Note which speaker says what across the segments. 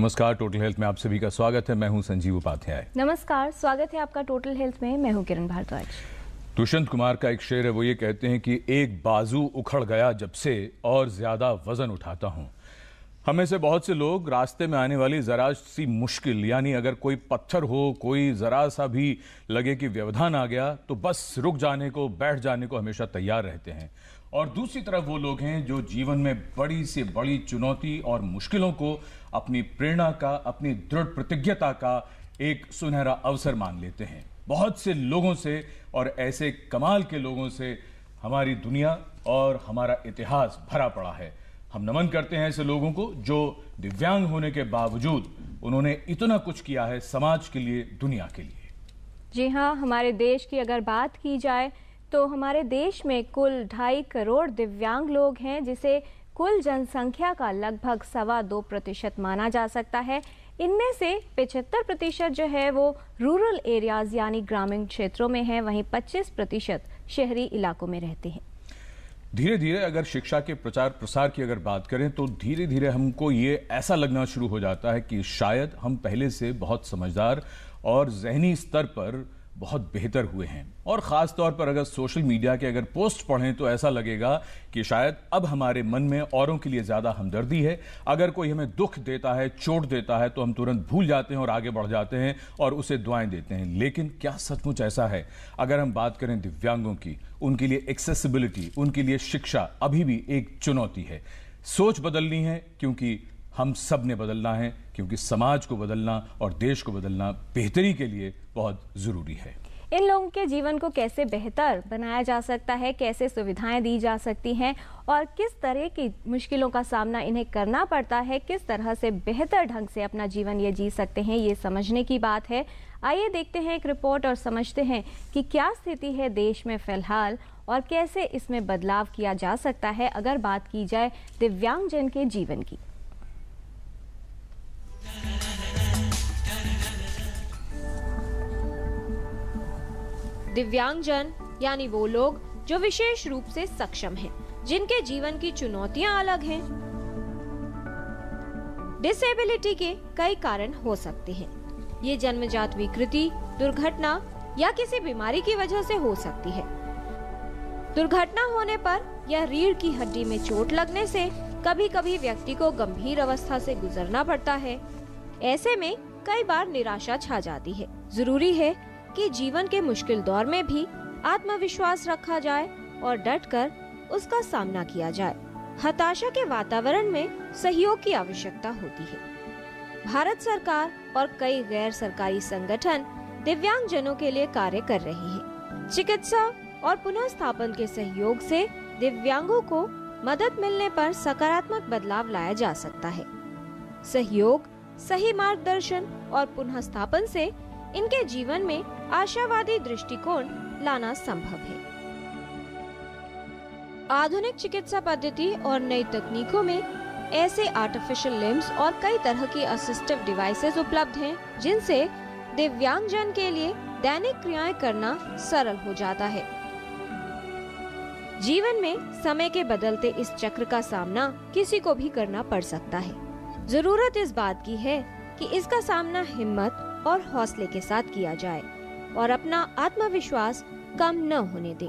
Speaker 1: नमस्कार total health में आप सभी का स्वागत है मैं हूं संजीव उपाध्याय
Speaker 2: नमस्कार स्वागत है आपका टोटल हेल्थ में मैं हूं किरण भारद्वाज
Speaker 1: दुष्यंत कुमार का एक शेर है वो ये कहते हैं कि एक बाजू उखड़ गया जब से और ज्यादा वजन उठाता हूं हमें से बहुत से लोग रास्ते में आने वाली ज़रा सी मुश्किल यानी अगर कोई पत्थर हो कोई ज़रा सा भी लगे कि व्यवधान आ गया तो बस रुक जाने को बैठ जाने को हमेशा तैयार रहते हैं और दूसरी तरफ वो लोग हैं जो जीवन में बड़ी से बड़ी चुनौती और मुश्किलों को अपनी प्रेरणा का अपनी दृढ़ प्रतिज्ञता का एक सुनहरा अवसर मान लेते हैं बहुत से लोगों से और ऐसे कमाल के लोगों से हमारी दुनिया और हमारा इतिहास भरा पड़ा है हम नमन करते हैं ऐसे लोगों को जो दिव्यांग होने के बावजूद उन्होंने इतना कुछ किया है समाज के लिए दुनिया के लिए
Speaker 2: जी हाँ हमारे देश की अगर बात की जाए तो हमारे देश में कुल ढाई करोड़ दिव्यांग लोग हैं जिसे कुल जनसंख्या का लगभग सवा दो प्रतिशत माना जा सकता है इनमें से 75 प्रतिशत जो है वो रूरल एरियाज यानी ग्रामीण क्षेत्रों में है वहीं 25 प्रतिशत शहरी इलाकों में रहते हैं
Speaker 1: धीरे धीरे अगर शिक्षा के प्रचार प्रसार की अगर बात करें तो धीरे धीरे हमको ये ऐसा लगना शुरू हो जाता है कि शायद हम पहले से बहुत समझदार और जहनी स्तर पर बहुत बेहतर हुए हैं और ख़ास तौर पर अगर सोशल मीडिया के अगर पोस्ट पढ़ें तो ऐसा लगेगा कि शायद अब हमारे मन में औरों के लिए ज़्यादा हमदर्दी है अगर कोई हमें दुख देता है चोट देता है तो हम तुरंत भूल जाते हैं और आगे बढ़ जाते हैं और उसे दुआएं देते हैं लेकिन क्या सचमुच ऐसा है अगर हम बात करें दिव्यांगों की उनके लिए एक्सेसिबिलिटी उनके लिए शिक्षा अभी भी एक चुनौती है सोच बदलनी है क्योंकि हम सब ने बदलना है क्योंकि समाज को बदलना और देश को बदलना बेहतरी के लिए बहुत ज़रूरी है
Speaker 2: इन लोगों के जीवन को कैसे बेहतर बनाया जा सकता है कैसे सुविधाएं दी जा सकती हैं और किस तरह की मुश्किलों का सामना इन्हें करना पड़ता है किस तरह से बेहतर ढंग से अपना जीवन ये जी सकते हैं ये समझने की बात है आइए देखते हैं एक रिपोर्ट और समझते हैं कि क्या स्थिति है देश में फिलहाल और कैसे इसमें बदलाव किया जा सकता है अगर बात की जाए दिव्यांगजन के जीवन की दिव्यांगजन यानी वो लोग जो विशेष रूप से सक्षम हैं, जिनके जीवन की चुनौतियां अलग हैं डिसेबिलिटी के कई कारण हो सकते हैं ये जन्मजात विकृति दुर्घटना या किसी बीमारी की वजह से हो सकती है दुर्घटना होने पर या रीढ़ की हड्डी में चोट लगने से कभी कभी व्यक्ति को गंभीर अवस्था से गुजरना पड़ता है ऐसे में कई बार निराशा छा जाती है जरूरी है कि जीवन के मुश्किल दौर में भी आत्मविश्वास रखा जाए और डटकर उसका सामना किया जाए हताशा के वातावरण में सहयोग की आवश्यकता होती है भारत सरकार और कई गैर सरकारी संगठन दिव्यांग जनों के लिए कार्य कर रहे हैं चिकित्सा और पुनः स्थापन के सहयोग से दिव्यांगों को मदद मिलने पर सकारात्मक बदलाव लाया जा सकता है सहयोग सही मार्गदर्शन और पुनः स्थापन से इनके जीवन में आशावादी दृष्टिकोण लाना संभव है आधुनिक चिकित्सा पद्धति और नई तकनीकों में ऐसे आर्टिफिशियल लिम्स और कई तरह की असिस्टिव डिवाइसेस उपलब्ध हैं जिनसे दिव्यांगजन के लिए दैनिक क्रियाएं करना सरल हो जाता है जीवन में समय के बदलते इस चक्र का सामना किसी को भी करना पड़ सकता है जरूरत इस बात की है कि इसका सामना हिम्मत और हौसले के साथ किया जाए और अपना आत्मविश्वास कम न होने दें।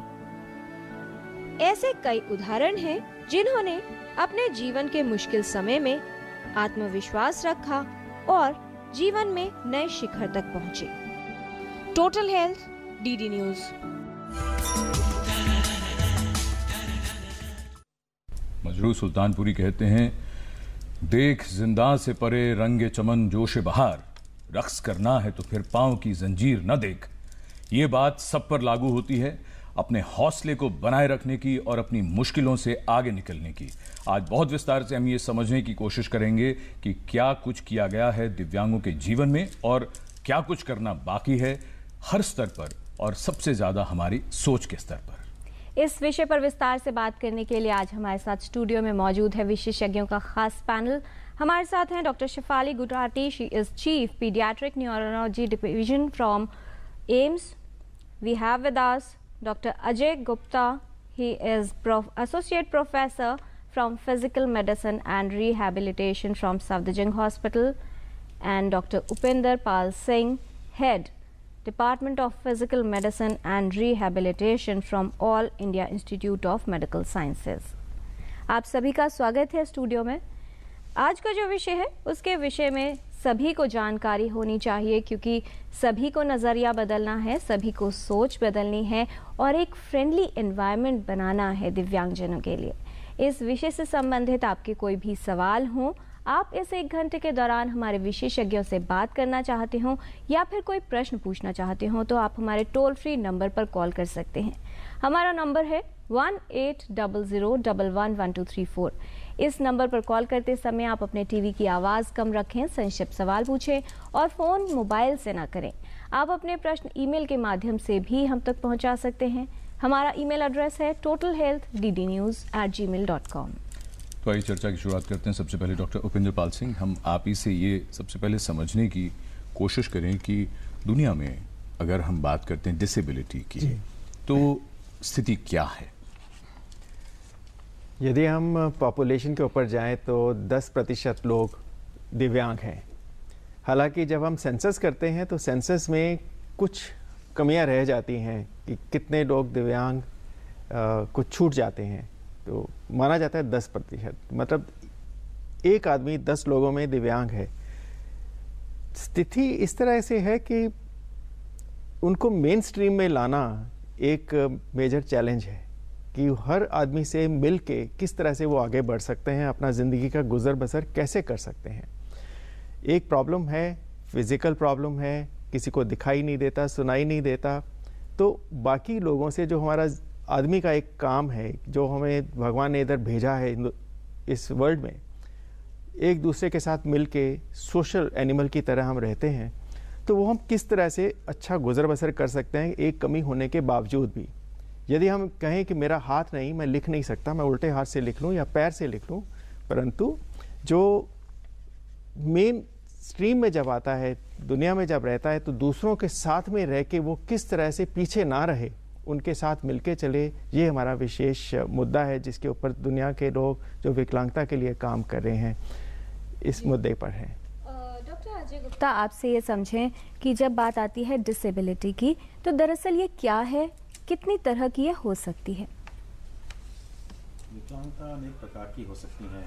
Speaker 2: ऐसे कई उदाहरण हैं जिन्होंने अपने जीवन के मुश्किल समय में आत्मविश्वास रखा और जीवन में नए शिखर तक पहुंचे total health DD news
Speaker 1: Majrooh Sultanpuri कहते हैं देख जिंदा से परे रंगे चमन जोश बहार रक्स करना है तो फिर पांव की जंजीर न देख ये बात सब पर लागू होती है अपने हौसले को बनाए रखने की और अपनी मुश्किलों से आगे निकलने की आज बहुत विस्तार से हम ये समझने की कोशिश करेंगे कि क्या कुछ किया गया है दिव्यांगों के जीवन में और क्या कुछ करना बाकी है हर स्तर पर और सबसे ज़्यादा हमारी सोच के स्तर पर
Speaker 2: इस विषय पर विस्तार से बात करने के लिए आज हमारे साथ स्टूडियो में मौजूद है विशेषज्ञों का खास पैनल हमारे साथ हैं doctor Sheffali Gulati she is chief pediatric neurology division from AIIMS we have with us doctor Ajay Gupta he is associate professor from physical medicine and rehabilitation from Safdarjung hospital and doctor Upendra Pal Singh head department of physical medicine and rehabilitation from All India Institute of Medical Sciences आप सभी का स्वागत है studio में आज का जो विषय है उसके विषय में सभी को जानकारी होनी चाहिए क्योंकि सभी को नज़रिया बदलना है सभी को सोच बदलनी है और एक फ्रेंडली एनवायरनमेंट बनाना है दिव्यांगजनों के लिए इस विषय से संबंधित आपके कोई भी सवाल हों आप इस एक घंटे के दौरान हमारे विशेषज्ञों से बात करना चाहते हो या फिर कोई प्रश्न पूछना चाहते हो तो आप हमारे टोल फ्री नंबर पर कॉल कर सकते हैं हमारा नंबर है one eight double zero double one one two three four इस नंबर पर कॉल करते समय आप अपने टीवी की आवाज़ कम रखें संक्षिप्त सवाल पूछें और फ़ोन मोबाइल से ना करें आप अपने प्रश्न ईमेल के माध्यम से भी हम तक पहुंचा सकते हैं हमारा ईमेल एड्रेस है total health D D news at Gmail dot com
Speaker 1: तो आइए चर्चा की शुरुआत करते हैं सबसे पहले डॉक्टर उपेंद्र पाल सिंह हम आप ही से ये सबसे पहले समझने की कोशिश करें कि दुनिया में अगर हम बात करते हैं डिसेबिलिटी की तो स्थिति क्या है
Speaker 3: यदि हम पॉपुलेशन के ऊपर जाएं तो 10 प्रतिशत लोग दिव्यांग हैं हालांकि जब हम सेंसस करते हैं तो सेंसस में कुछ कमियां रह जाती हैं कि कितने लोग दिव्यांग कुछ छूट जाते हैं तो माना जाता है 10 प्रतिशत मतलब एक आदमी 10 लोगों में दिव्यांग है स्थिति इस तरह से है कि उनको मेन स्ट्रीम में लाना एक मेजर चैलेंज है कि हर आदमी से मिल के किस तरह से वो आगे बढ़ सकते हैं अपना ज़िंदगी का गुजर बसर कैसे कर सकते हैं एक प्रॉब्लम है फिज़िकल प्रॉब्लम है किसी को दिखाई नहीं देता सुनाई नहीं देता तो बाकी लोगों से जो हमारा आदमी का एक काम है जो हमें भगवान ने इधर भेजा है इस वर्ल्ड में एक दूसरे के साथ मिल के सोशल एनिमल की तरह हम रहते हैं तो वो हम किस तरह से अच्छा गुजर बसर कर सकते हैं एक कमी होने के बावजूद भी यदि हम कहें कि मेरा हाथ नहीं मैं लिख नहीं सकता मैं उल्टे हाथ से लिख लूँ या पैर से लिख लूँ परंतु जो मेन स्ट्रीम में जब आता है दुनिया में जब रहता है तो दूसरों के साथ में रह के वो किस तरह से पीछे ना रहे उनके साथ मिलके चले ये हमारा विशेष मुद्दा है जिसके ऊपर दुनिया के लोग जो विकलांगता के लिए काम कर रहे हैं इस मुद्दे पर हैं
Speaker 2: डॉक्टर अजय गुप्ता आपसे ये समझें कि जब बात आती है डिसेबिलिटी की तो दरअसल ये क्या है कितनी तरह की यह हो सकती है
Speaker 4: विकलांगता अनेक प्रकार की हो सकती है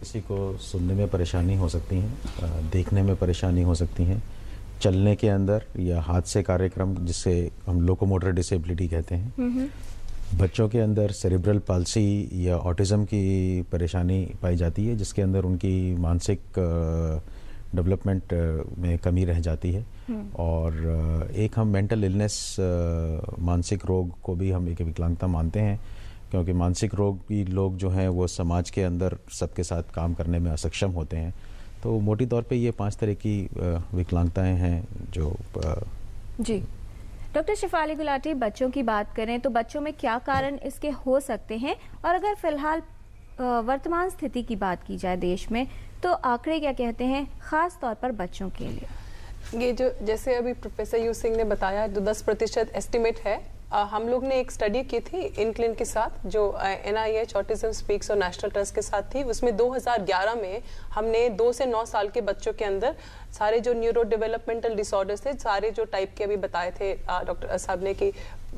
Speaker 4: किसी को सुनने में परेशानी हो सकती है देखने में परेशानी हो सकती है चलने के अंदर या हाथ से कार्यक्रम जिसे हम लोकोमोटर डिसेबिलिटी कहते हैं
Speaker 5: हम्म, हम्म।
Speaker 4: बच्चों के अंदर सेरिब्रल पालसी या ऑटिज़म की परेशानी पाई जाती है जिसके अंदर उनकी मानसिक डेवलपमेंट में कमी रह जाती है हम्म। और एक हम मेंटल इलनेस मानसिक रोग को भी हम एक विकलांगता मानते हैं क्योंकि मानसिक रोग भी लोग जो हैं वो समाज के अंदर सबके साथ काम करने में असक्षम होते हैं तो मोटी तौर पे ये पांच तरह की विकलांगताएं हैं जो
Speaker 2: जी डॉक्टर शिफाली गुलाटी बच्चों की बात करें तो बच्चों में क्या कारण इसके हो सकते हैं और अगर फिलहाल वर्तमान स्थिति की बात की जाए देश में तो आंकड़े क्या कहते हैं ख़ास तौर पर बच्चों के लिए
Speaker 6: ये जो जैसे अभी प्रोफेसर यू सिंह ने बताया जो 10 प्रतिशत एस्टिमेट है हम लोग ने एक स्टडी की थी इनक्लिन के साथ जो N I H autism speaks और नेशनल ट्रस्ट के साथ थी उसमें 2011 में हमने दो से नौ साल के बच्चों के अंदर सारे जो न्यूरो डेवलपमेंटल डिसऑर्डर्स थे सारे जो टाइप के अभी बताए थे डॉक्टर साहब ने कि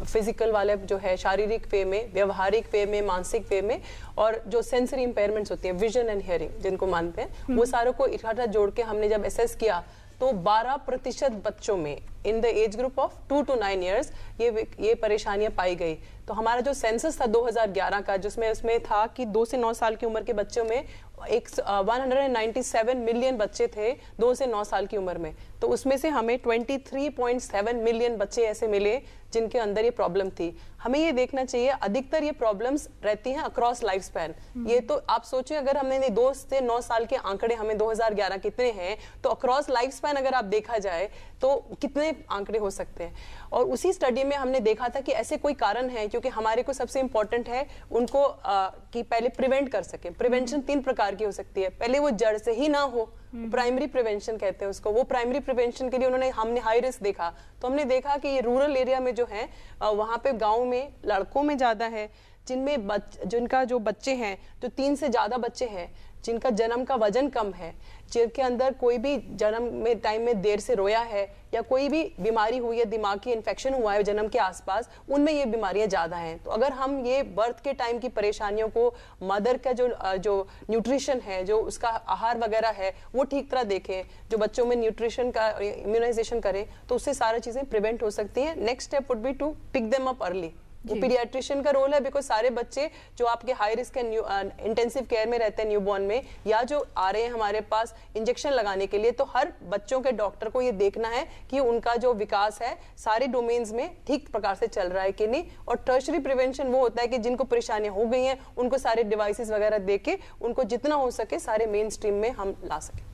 Speaker 6: फिजिकल वाले जो है शारीरिक वे में व्यवहारिक वे में मानसिक वे में और जो सेंसरी इंपेयरमेंट्स होती है विजन एंड हियरिंग जिनको मानते हैं वो हम्म। सारों को इकट्ठा जोड़ के हमने जब एसेस किया तो 12 प्रतिशत बच्चों में in the age group of two to nine years ये ये परेशानियां पाई गई तो हमारा जो सेंसस था 2011 का जिसमें उसमें था कि दो से नौ साल की उम्र के बच्चों में एक uh, 197 मिलियन बच्चे थे दो से नौ साल की उम्र में तो उसमें से हमें 23.7 मिलियन बच्चे ऐसे मिले जिनके अंदर ये प्रॉब्लम थी हमें ये देखना चाहिए अधिकतर ये प्रॉब्लम्स रहती हैं अक्रॉस लाइफ स्पैन ये तो आप सोचें अगर हमने ये दो से नौ साल के आंकड़े हमें 2011 कितने हैं तो अक्रॉस लाइफ स्पैन अगर आप देखा जाए तो कितने आंकड़े हो सकते हैं और उसी स्टडी में हमने देखा था कि ऐसे कोई कारण है क्योंकि हमारे को सबसे इम्पोर्टेंट है उनको आ, कि पहले प्रिवेंट कर सके प्रिवेंशन तीन प्रकार की हो सकती है पहले वो जड़ से ही ना हो प्राइमरी हम्म। प्रिवेंशन कहते हैं उसको वो प्राइमरी प्रिवेंशन के लिए उन्होंने हमने हाई रिस्क देखा तो हमने देखा कि ये रूरल एरिया में जो है वहाँ पे गाँव में लड़कों में ज़्यादा है जिनमें जिनका जो बच्चे हैं जो तीन से ज़्यादा बच्चे हैं जिनका जन्म का वजन कम है चिर के अंदर कोई भी जन्म में टाइम में देर से रोया है या कोई भी बीमारी हुई है दिमाग की इन्फेक्शन हुआ है जन्म के आसपास उनमें ये बीमारियां ज़्यादा हैं तो अगर हम ये बर्थ के टाइम की परेशानियों को मदर का जो जो न्यूट्रिशन है जो उसका आहार वगैरह है वो ठीक तरह देखें जो बच्चों में न्यूट्रिशन का इम्यूनाइजेशन करें तो उससे सारी चीज़ें प्रिवेंट हो सकती हैं next step would be to pick them up early वो पीडियाट्रिशियन का रोल है बिकॉज सारे बच्चे जो आपके हाई रिस्क है इंटेंसिव केयर में रहते हैं न्यूबॉर्न में या जो आ रहे हैं हमारे पास इंजेक्शन लगाने के लिए तो हर बच्चों के डॉक्टर को ये देखना है कि उनका जो विकास है सारे डोमेन्स में ठीक प्रकार से चल रहा है कि नहीं और टर्शरी प्रिवेंशन वो होता है कि जिनको परेशानियां हो गई हैं उनको सारे डिवाइसेस वगैरह दे के उनको जितना हो सके सारे मेन स्ट्रीम में हम ला सकें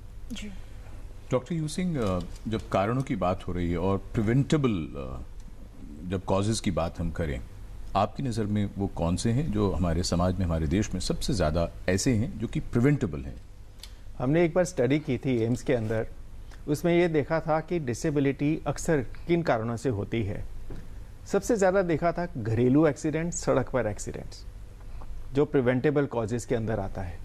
Speaker 1: डॉक्टर यू सिंह जब कारणों की बात हो रही है और प्रिवेंटेबल uh, जब कॉजेज़ की बात हम करें आपकी नज़र में वो कौन से हैं जो हमारे समाज में हमारे देश में सबसे ज़्यादा ऐसे हैं जो कि प्रिवेंटेबल हैं
Speaker 3: हमने एक बार स्टडी की थी एम्स के अंदर उसमें ये देखा था कि डिसेबिलिटी अक्सर किन कारणों से होती है सबसे ज़्यादा देखा था घरेलू एक्सीडेंट सड़क पर एक्सीडेंट्स जो प्रिवेंटेबल कॉजेज के अंदर आता है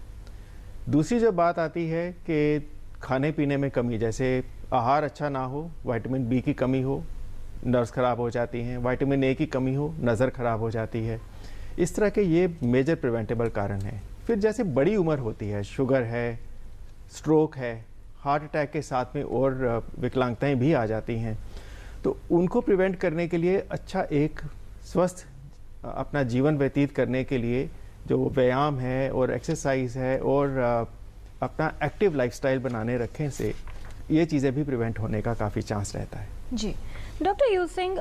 Speaker 3: दूसरी जो बात आती है कि खाने पीने में कमी जैसे आहार अच्छा ना हो वाइटमिन बी की कमी हो नर्व्स ख़राब हो जाती हैं वाइटामिन ए की कमी हो नज़र ख़राब हो जाती है इस तरह के ये मेजर प्रिवेंटेबल कारण हैं फिर जैसे बड़ी उम्र होती है शुगर है स्ट्रोक है हार्ट अटैक के साथ में और विकलांगताएं भी आ जाती हैं तो उनको प्रिवेंट करने के लिए अच्छा एक स्वस्थ अपना जीवन व्यतीत करने के लिए जो व्यायाम है और एक्सरसाइज है और अपना एक्टिव लाइफस्टाइल बनाने रखें से ये चीज़ें भी प्रिवेंट होने का काफ़ी चांस रहता
Speaker 2: है जी डॉक्टर यू सिंह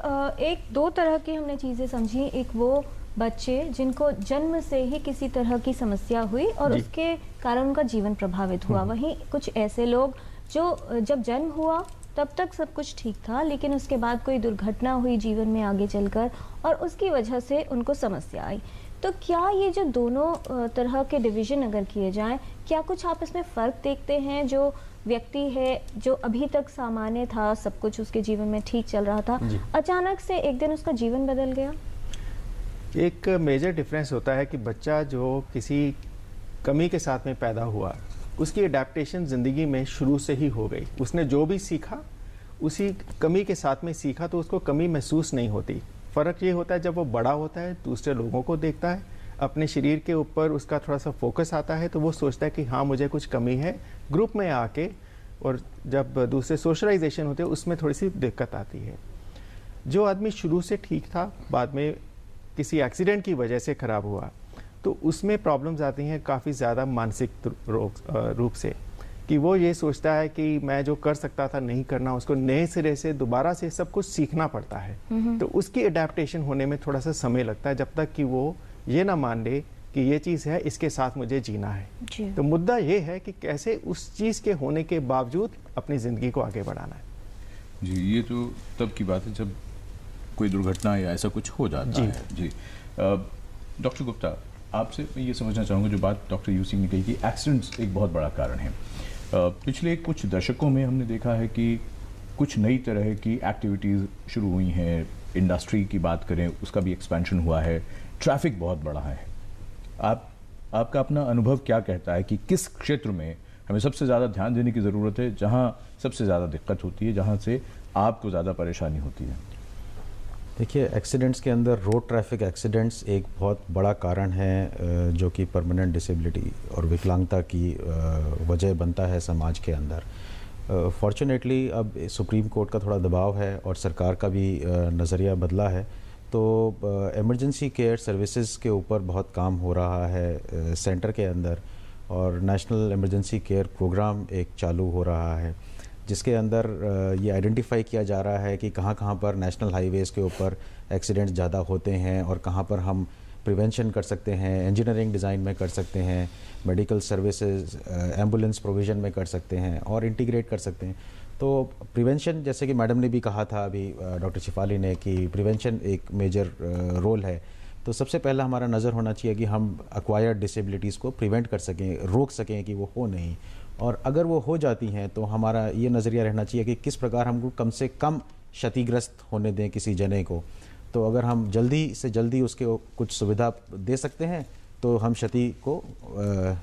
Speaker 2: एक दो तरह की हमने चीज़ें समझी एक वो बच्चे जिनको जन्म से ही किसी तरह की समस्या हुई और उसके कारण उनका जीवन प्रभावित हुआ हम्म। वहीं कुछ ऐसे लोग जो जब जन्म हुआ तब तक सब कुछ ठीक था लेकिन उसके बाद कोई दुर्घटना हुई जीवन में आगे चलकर और उसकी वजह से उनको समस्या आई तो क्या ये जो दोनों तरह के डिवीज़न अगर किए जाएं क्या कुछ आप इसमें फ़र्क देखते हैं जो व्यक्ति है जो अभी तक सामान्य था सब कुछ उसके जीवन में ठीक चल रहा था अचानक से एक दिन उसका जीवन बदल गया
Speaker 3: एक मेजर डिफरेंस होता है कि बच्चा जो किसी कमी के साथ में पैदा हुआ उसकी अडेप्टशन ज़िंदगी में शुरू से ही हो गई उसने जो भी सीखा उसी कमी के साथ में सीखा तो उसको कमी महसूस नहीं होती फ़र्क ये होता है जब वो बड़ा होता है दूसरे लोगों को देखता है अपने शरीर के ऊपर उसका थोड़ा सा फोकस आता है तो वो सोचता है कि हाँ मुझे कुछ कमी है ग्रुप में आके और जब दूसरे सोशलाइजेशन होते हैं उसमें थोड़ी सी दिक्कत आती है जो आदमी शुरू से ठीक था बाद में किसी एक्सीडेंट की वजह से ख़राब हुआ तो उसमें प्रॉब्लम्स आती हैं काफ़ी ज़्यादा मानसिक रूप से कि वो ये सोचता है कि मैं जो कर सकता था नहीं करना उसको नए सिरे से दोबारा से सब कुछ सीखना पड़ता है तो उसकी अडेप्टशन होने में थोड़ा सा समय लगता है जब तक कि वो ये ना मान ले कि ये चीज़ है इसके साथ मुझे जीना है जी। तो मुद्दा ये है कि कैसे उस चीज़ के होने के बावजूद अपनी ज़िंदगी को आगे बढ़ाना है जी
Speaker 1: ये तो तब की बात है जब कोई दुर्घटना या ऐसा कुछ हो जाता जी। है जी डॉक्टर गुप्ता आपसे मैं ये समझना चाहूँगा जो बात डॉक्टर यू सिंह ने कही कि एक्सीडेंट्स एक बहुत बड़ा कारण है पिछले कुछ दशकों में हमने देखा है कि कुछ नई तरह की एक्टिविटीज़ शुरू हुई हैं इंडस्ट्री की बात करें उसका भी एक्सपेंशन हुआ है ट्रैफिक बहुत बढ़ा है आप आपका अपना अनुभव क्या कहता है कि किस क्षेत्र में हमें सबसे ज़्यादा ध्यान देने की ज़रूरत है जहाँ सबसे ज़्यादा दिक्कत होती है जहाँ से आपको ज़्यादा परेशानी होती है
Speaker 4: देखिए एक्सीडेंट्स के अंदर रोड ट्रैफिक एक्सीडेंट्स एक बहुत बड़ा कारण है जो कि परमानेंट डिसेबिलिटी और विकलांगता की वजह बनता है समाज के अंदर फॉर्चुनेटली अब सुप्रीम कोर्ट का थोड़ा दबाव है और सरकार का भी नज़रिया बदला है तो एमरजेंसी केयर सर्विसेज के ऊपर बहुत काम हो रहा है सेंटर के अंदर और नेशनल इमरजेंसी केयर प्रोग्राम एक चालू हो रहा है जिसके अंदर ये आइडेंटिफाई किया जा रहा है कि कहाँ कहाँ पर नेशनल हाईवेज़ के ऊपर एक्सीडेंट ज़्यादा होते हैं और कहाँ पर हम प्रिवेंशन कर सकते हैं इंजीनियरिंग डिज़ाइन में कर सकते हैं मेडिकल सर्विसेज एम्बुलेंस प्रोविज़न में कर सकते हैं और इंटीग्रेट कर सकते हैं तो प्रिवेंशन जैसे कि मैडम ने भी कहा था अभी डॉक्टर शिफाली ने कि प्रिवेंशन एक मेजर रोल है तो सबसे पहला हमारा नज़र होना चाहिए कि हम अक्वायर्ड डिसेबिलिटीज़ को प्रिवेंट कर सकें रोक सकें कि वो हो नहीं और अगर वो हो जाती हैं तो हमारा ये नज़रिया रहना चाहिए कि किस प्रकार हमको कम से कम क्षतिग्रस्त होने दें किसी जने को तो अगर हम जल्दी से जल्दी उसके कुछ सुविधा दे सकते हैं तो हम क्षति को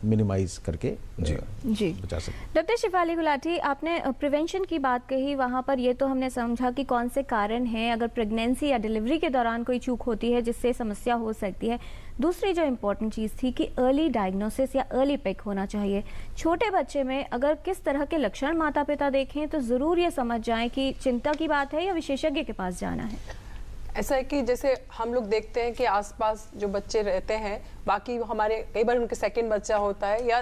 Speaker 4: मिनिमाइज करके जी
Speaker 2: जी बचा सकते डॉक्टर शिफाली गुलाटी आपने प्रिवेंशन की बात कही वहाँ पर ये तो हमने समझा कि कौन से कारण हैं अगर प्रेगनेंसी या डिलीवरी के दौरान कोई चूक होती है जिससे समस्या हो सकती है दूसरी जो इम्पोर्टेंट चीज़ थी कि अर्ली डायग्नोसिस या अर्ली पिक होना चाहिए छोटे बच्चे में अगर किस तरह के लक्षण माता पिता देखें तो ज़रूर ये समझ जाएं कि चिंता की
Speaker 6: बात है या विशेषज्ञ के पास जाना है ऐसा है कि जैसे हम लोग देखते हैं कि आसपास जो बच्चे रहते हैं बाकी हमारे कई बार उनके सेकंड बच्चा होता है या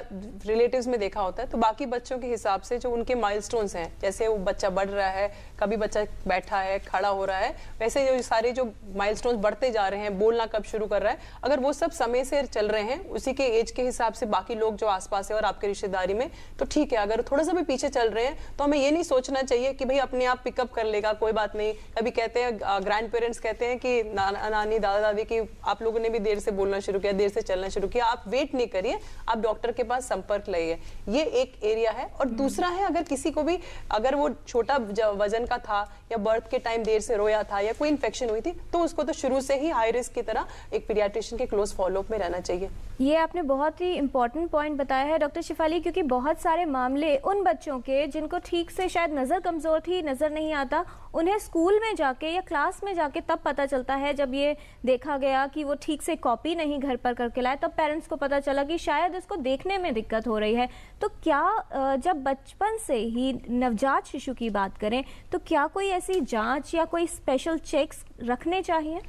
Speaker 6: रिलेटिव्स में देखा होता है तो बाकी बच्चों के हिसाब से जो उनके माइलस्टोन्स हैं जैसे वो बच्चा बढ़ रहा है कभी बच्चा बैठा है खड़ा हो रहा है वैसे जो सारे जो माइलस्टोन्स बढ़ते जा रहे हैं बोलना कब शुरू कर रहा है अगर वो सब समय से चल रहे हैं उसी के एज के हिसाब से बाकी लोग जो आसपास है और आपके रिश्तेदारी में तो ठीक है अगर थोड़ा सा भी पीछे चल रहे हैं तो हमें ये नहीं सोचना चाहिए कि भाई अपने आप पिकअप कर लेगा कोई बात नहीं कभी कहते हैं ग्रैंड पेरेंट्स पेरेंट्स कहते हैं कि ना, नानी दादा दादी की आप लोगों ने भी देर से बोलना शुरू किया देर से चलना शुरू किया आप वेट नहीं करिए आप डॉक्टर के पास संपर्क लाइए ये एक एरिया है और हम्म। दूसरा है अगर किसी को भी अगर वो छोटा वजन का था या बर्थ के टाइम देर से रोया था या कोई इन्फेक्शन हुई थी तो उसको तो शुरू से ही हाई रिस्क की तरह एक पीडियाट्रिशियन के क्लोज फॉलोअप में रहना चाहिए
Speaker 2: ये आपने बहुत ही इंपॉर्टेंट पॉइंट बताया है डॉक्टर शिफाली क्योंकि बहुत सारे मामले उन बच्चों के जिनको ठीक से शायद नज़र कमज़ोर थी नज़र नहीं आता उन्हें स्कूल में जाके या क्लास में जाके तब पता चलता है जब ये देखा गया कि वो ठीक से कॉपी नहीं घर पर करके लाए तब पेरेंट्स को पता चला कि शायद इसको देखने में दिक्कत हो रही है तो क्या जब बचपन से ही नवजात शिशु की बात करें तो क्या कोई
Speaker 6: ऐसी जाँच या कोई स्पेशल चेक्स रखने चाहिए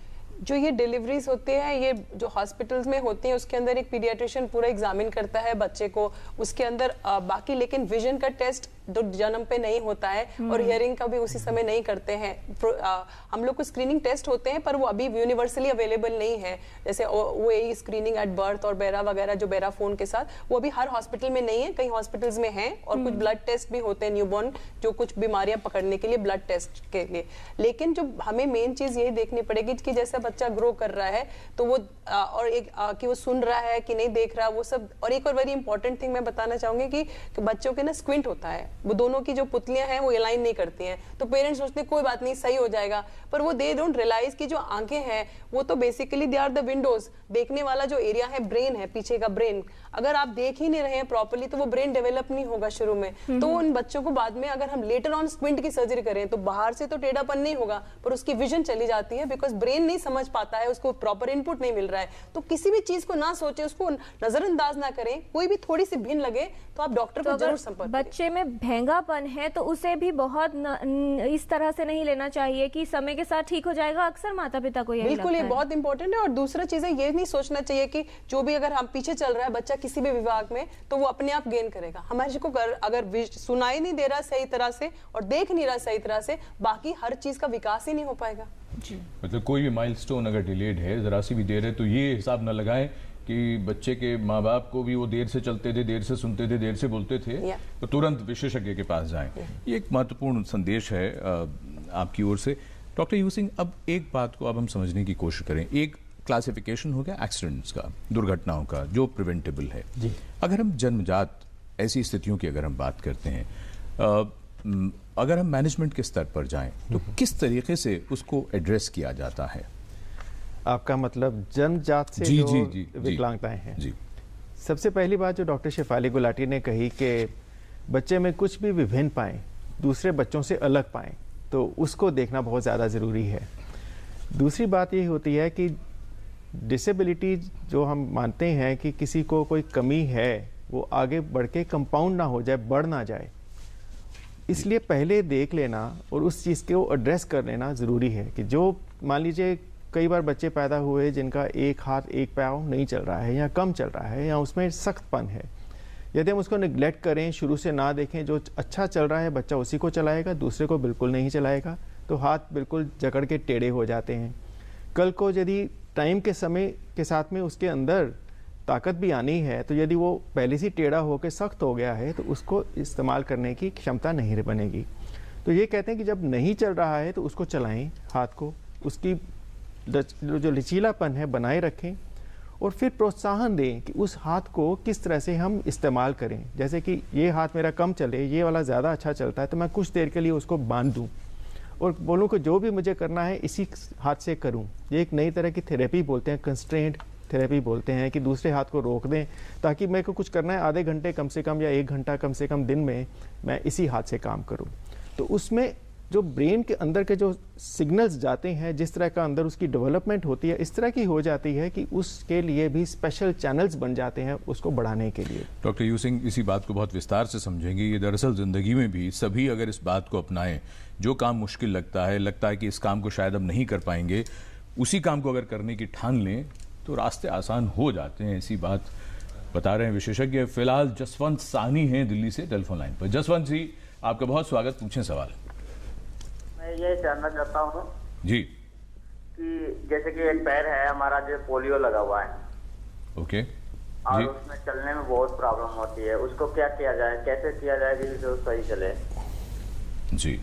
Speaker 6: जो ये डिलीवरीज होते हैं ये जो हॉस्पिटल्स में होती हैं उसके अंदर एक पीडियाट्रिशियन पूरा एग्जामिन करता है बच्चे को उसके अंदर बाकी लेकिन विजन का टेस्ट जो जन्म पे नहीं होता है हम्म। और हियरिंग का भी उसी समय नहीं करते हैं हम लोग को स्क्रीनिंग टेस्ट होते हैं पर वो अभी यूनिवर्सली अवेलेबल नहीं है जैसे वो यही स्क्रीनिंग एट बर्थ और बेरा वगैरह जो बेरा फोन के साथ वो अभी हर हॉस्पिटल में नहीं है कई हॉस्पिटल्स में है और कुछ ब्लड हम्म। टेस्ट भी होते हैं न्यूबॉर्न जो कुछ बीमारियां पकड़ने के लिए ब्लड टेस्ट के लिए लेकिन जो हमें मेन चीज यही देखनी पड़ेगी कि जैसे बच्चा ग्रो कर रहा है तो वो आ, और एक आ, कि वो सुन रहा है कि नहीं देख रहा वो सब और एक और वेरी इंपॉर्टेंट थिंग मैं बताना चाहूंगी कि, कि बच्चों के ना स्क्विंट होता है वो दोनों की जो पुतलियां हैं वो अलाइन नहीं करती हैं तो पेरेंट्स सोचते हैं कोई बात नहीं सही हो जाएगा पर वो दे डोंट रियलाइज कि जो आंखें हैं वो तो basically they are the windows देखने वाला जो एरिया है ब्रेन है पीछे का ब्रेन अगर आप देख ही नहीं रहे हैं प्रॉपरली तो वो ब्रेन डेवलप नहीं होगा शुरू में हम्म। तो उन बच्चों को बाद में अगर हम लेटर ऑन स्क्विंट की सर्जरी करें तो बाहर से तो टेढ़ापन नहीं होगा पर उसकी विजन चली जाती है बिकॉज ब्रेन नहीं समझ पाता है उसको प्रॉपर इनपुट नहीं मिल रहा है तो किसी भी चीज को ना सोचे उसको नजरअंदाज ना करें कोई भी थोड़ी सी भिन्न लगे तो आप डॉक्टर तो को जरूर संपर्क बच्चे में महंगापन है तो उसे भी बहुत न, न, इस तरह से नहीं लेना चाहिए कि समय के साथ ठीक हो जाएगा अक्सर माता पिता को यही बिल्कुल ये बहुत इंपॉर्टेंट है और दूसरा चीज है ये नहीं सोचना चाहिए कि जो भी अगर हम पीछे चल रहा है बच्चा किसी भी विभाग में तो वो अपने आप गेन करेगा हमारे को कर, अगर सुनाई नहीं दे रहा सही तरह से और देख नहीं रहा सही तरह से बाकी हर चीज का विकास ही नहीं हो पाएगा जी
Speaker 1: मतलब कोई भी माइलस्टोन अगर डिलेड है जरा सी भी देर है तो ये हिसाब न लगाएं कि बच्चे के माँ बाप को भी वो देर से चलते थे देर से सुनते थे देर से बोलते थे तो तुरंत विशेषज्ञ के पास जाएं ये एक महत्वपूर्ण संदेश है आपकी ओर से डॉक्टर यू सिंह अब एक बात को अब हम समझने की कोशिश करें एक क्लासिफिकेशन हो गया एक्सीडेंट्स का दुर्घटनाओं का जो प्रिवेंटेबल है जी. अगर हम जन्मजात ऐसी स्थितियों की अगर हम बात करते हैं अगर हम मैनेजमेंट के स्तर पर जाएं तो
Speaker 3: हम्म। किस तरीके से उसको एड्रेस किया जाता है आपका मतलब जन्मजात से जी, जी, जी, विकलांगताएं हैं जी सबसे पहली बात जो डॉक्टर शेफाली गुलाटी ने कही कि बच्चे में कुछ भी विभिन्न पाए दूसरे बच्चों से अलग पाए तो उसको देखना बहुत ज़्यादा ज़रूरी है दूसरी बात ये होती है कि डिसेबिलिटी जो हम मानते हैं कि किसी को कोई कमी है वो आगे बढ़ के कंपाउंड ना हो जाए बढ़ ना जाए इसलिए पहले देख लेना और उस चीज़ को एड्रेस कर लेना ज़रूरी है कि जो मान लीजिए कई बार बच्चे पैदा हुए जिनका एक हाथ एक पैर नहीं चल रहा है या कम चल रहा है या उसमें सख्तपन है यदि हम उसको निगलेक्ट करें शुरू से ना देखें जो अच्छा चल रहा है बच्चा उसी को चलाएगा दूसरे को बिल्कुल नहीं चलाएगा तो हाथ बिल्कुल जकड़ के टेढ़े हो जाते हैं कल को यदि टाइम के समय के साथ में उसके अंदर ताकत भी आनी है तो यदि वो पहले से टेढ़ा होकर सख्त हो गया है तो उसको इस्तेमाल करने की क्षमता नहीं बनेगी तो ये कहते हैं कि जब नहीं चल रहा है तो उसको चलाएं हाथ को उसकी जो लचीलापन है बनाए रखें और फिर प्रोत्साहन दें कि उस हाथ को किस तरह से हम इस्तेमाल करें जैसे कि ये हाथ मेरा कम चले ये वाला ज़्यादा अच्छा चलता है तो मैं कुछ देर के लिए उसको बांध दूँ और बोलूँ कि जो भी मुझे करना है इसी हाथ से करूँ ये एक नई तरह की थेरेपी बोलते हैं कंस्ट्रेंट थेरेपी बोलते हैं कि दूसरे हाथ को रोक दें ताकि मेरे को कुछ करना है आधे घंटे कम से कम या एक घंटा कम से कम दिन में मैं इसी हाथ से काम करूँ तो उसमें जो ब्रेन के अंदर के जो सिग्नल्स जाते हैं जिस तरह का अंदर उसकी डेवलपमेंट होती है इस तरह की हो जाती है कि उसके लिए भी स्पेशल चैनल्स बन जाते हैं उसको बढ़ाने के लिए
Speaker 1: डॉक्टर यू सिंह इसी बात को बहुत विस्तार से समझेंगे ये दरअसल ज़िंदगी में भी सभी अगर इस बात को अपनाएं जो काम मुश्किल लगता है लगता है कि इस काम को शायद हम नहीं कर पाएंगे उसी काम को अगर करने की ठान लें तो रास्ते आसान हो जाते हैं ऐसी बात बता रहे हैं विशेषज्ञ फिलहाल जसवंत सानी हैं दिल्ली से टेलीफोन लाइन पर जसवंत जी आपका बहुत स्वागत पूछें सवाल
Speaker 5: मैं ये जानना चाहता हूँ जी कि जैसे कि एक पैर है हमारा जो पोलियो लगा हुआ है ओके और उसमें चलने में बहुत प्रॉब्लम होती है उसको क्या किया जाए कैसे किया जाए जो सही चले
Speaker 1: जी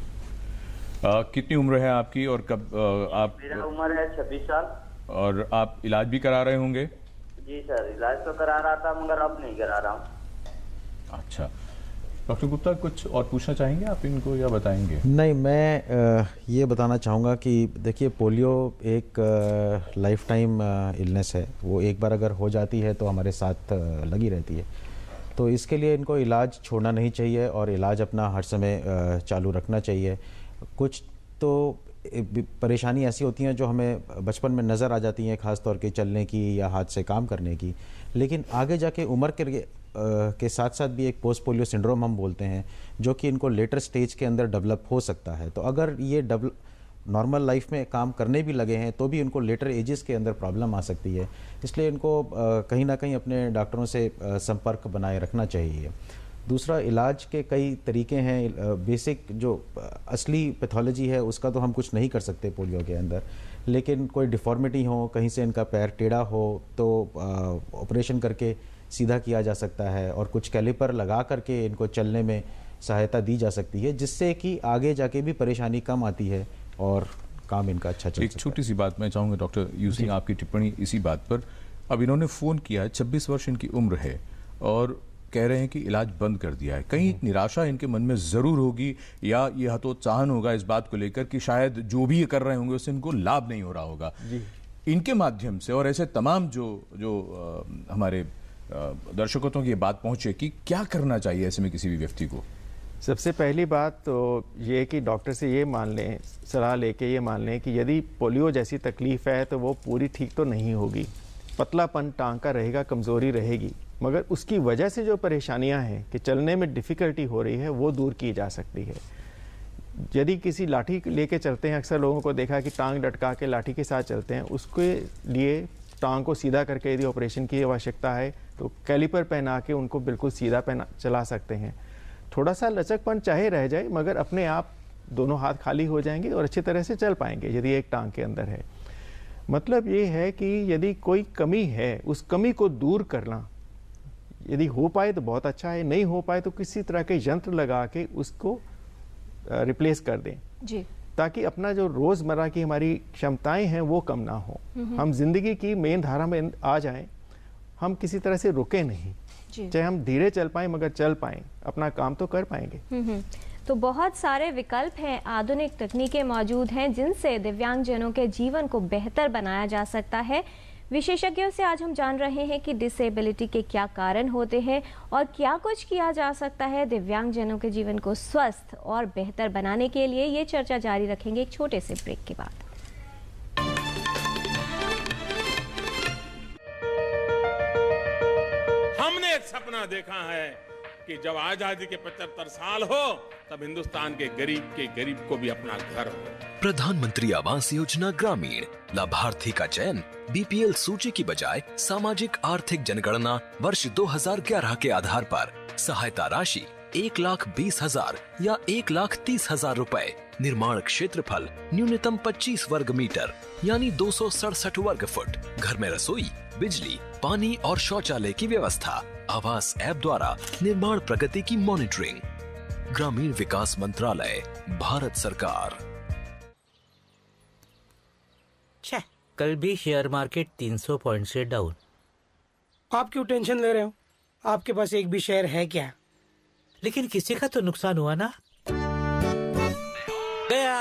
Speaker 1: आ, कितनी उम्र है आपकी और कब आ, आप मेरा
Speaker 5: उम्र है छब्बीस साल
Speaker 1: और आप इलाज भी करा रहे
Speaker 5: होंगे जी सर इलाज तो करा रहा था मगर अब नहीं करा रहा हूँ अच्छा
Speaker 4: डॉक्टर गुप्ता कुछ और पूछना चाहेंगे आप इनको या बताएंगे नहीं मैं ये बताना चाहूँगा कि देखिए पोलियो एक लाइफ टाइम इलनेस है वो एक बार अगर हो जाती है तो हमारे साथ लगी रहती है तो इसके लिए इनको इलाज छोड़ना नहीं चाहिए और इलाज अपना हर समय चालू रखना चाहिए कुछ तो परेशानी ऐसी होती हैं जो हमें बचपन में नज़र आ जाती हैं ख़ास तौर के चलने की या हाथ से काम करने की लेकिन आगे जाके उम्र के के साथ साथ भी एक पोस्ट पोलियो सिंड्रोम हम बोलते हैं जो कि इनको लेटर स्टेज के अंदर डेवलप हो सकता है तो अगर ये डेवलप नॉर्मल लाइफ में काम करने भी लगे हैं तो भी उनको लेटर एजेस के अंदर प्रॉब्लम आ सकती है इसलिए इनको कहीं ना कहीं अपने डॉक्टरों से संपर्क बनाए रखना चाहिए दूसरा इलाज के कई तरीके हैं बेसिक जो असली पैथोलॉजी है उसका तो हम कुछ नहीं कर सकते पोलियो के अंदर लेकिन कोई डिफॉर्मिटी हो कहीं से इनका पैर टेढ़ा हो तो ऑपरेशन करके सीधा किया जा सकता है और कुछ कैलिपर लगा करके इनको चलने में सहायता दी जा सकती है जिससे कि आगे जाके भी परेशानी कम आती है और काम इनका अच्छा
Speaker 1: चल एक छोटी सी बात मैं चाहूँगा डॉक्टर यूसी आपकी टिप्पणी इसी बात पर अब इन्होंने फ़ोन किया छब्बीस वर्ष इनकी उम्र है और कह रहे हैं कि इलाज बंद कर दिया है कहीं निराशा इनके मन में ज़रूर होगी या ये हतोत्साहन होगा इस बात को लेकर कि शायद जो भी ये कर रहे होंगे उससे इनको लाभ नहीं हो रहा होगा इनके माध्यम से और ऐसे तमाम जो जो आ, हमारे दर्शकों तक तो ये बात पहुंचे कि क्या करना चाहिए ऐसे में किसी भी व्यक्ति को
Speaker 3: सबसे पहली बात तो ये कि डॉक्टर से ये मान लें सलाह लेके ये मान लें कि यदि पोलियो जैसी तकलीफ़ है तो वो पूरी ठीक तो नहीं होगी पतलापन टांग का रहेगा कमज़ोरी रहेगी मगर उसकी वजह से जो परेशानियां हैं कि चलने में डिफ़िकल्टी हो रही है वो दूर की जा सकती है यदि किसी लाठी लेके चलते हैं अक्सर लोगों को देखा कि टांग लटका के लाठी के साथ चलते हैं उसके लिए टांग को सीधा करके यदि ऑपरेशन की आवश्यकता है तो कैलिपर पहना के उनको बिल्कुल सीधा पहना चला सकते हैं थोड़ा सा लचकपन चाहे रह जाए मगर अपने आप दोनों हाथ खाली हो जाएंगे और अच्छी तरह से चल पाएंगे यदि एक टांग के अंदर है मतलब ये है कि यदि कोई कमी है उस कमी को दूर करना यदि हो पाए तो बहुत अच्छा है नहीं हो पाए तो किसी तरह के यंत्र लगा के उसको रिप्लेस कर दें जी ताकि अपना जो रोज़मर्रा की हमारी क्षमताएं हैं वो कम ना हो हम जिंदगी की मेन धारा में आ जाएं हम किसी तरह से रुके नहीं चाहे हम धीरे चल पाए मगर चल पाए अपना काम तो कर पाएंगे
Speaker 2: हम्म, हम्म। तो बहुत सारे विकल्प हैं आधुनिक तकनीकें मौजूद हैं जिनसे दिव्यांगजनों के जीवन को बेहतर बनाया जा सकता है विशेषज्ञों से आज हम जान रहे हैं कि डिसेबिलिटी के क्या कारण होते हैं और क्या कुछ किया जा सकता है दिव्यांगजनों के जीवन को स्वस्थ और बेहतर बनाने के लिए ये चर्चा जारी रखेंगे एक छोटे से ब्रेक के बाद
Speaker 1: हमने एक सपना देखा है कि जब आजादी के 75 साल हो तब हिंदुस्तान के गरीब के गरीब को भी अपना घर हो
Speaker 7: प्रधानमंत्री आवास योजना ग्रामीण लाभार्थी का चयन बीपीएल सूची की बजाय सामाजिक आर्थिक जनगणना वर्ष 2011 के आधार पर सहायता राशि एक लाख बीस हजार या एक लाख तीस हजार रूपए निर्माण क्षेत्रफल न्यूनतम पच्चीस वर्ग मीटर यानी दो वर्ग फुट घर में रसोई बिजली पानी और शौचालय की व्यवस्था आवास ऐप द्वारा निर्माण प्रगति की मॉनिटरिंग ग्रामीण विकास मंत्रालय भारत सरकार कल भी शेयर मार्केट 300 पॉइंट से
Speaker 5: डाउन आप क्यों टेंशन ले रहे हो आपके पास एक भी शेयर है क्या लेकिन किसी का तो नुकसान हुआ ना गया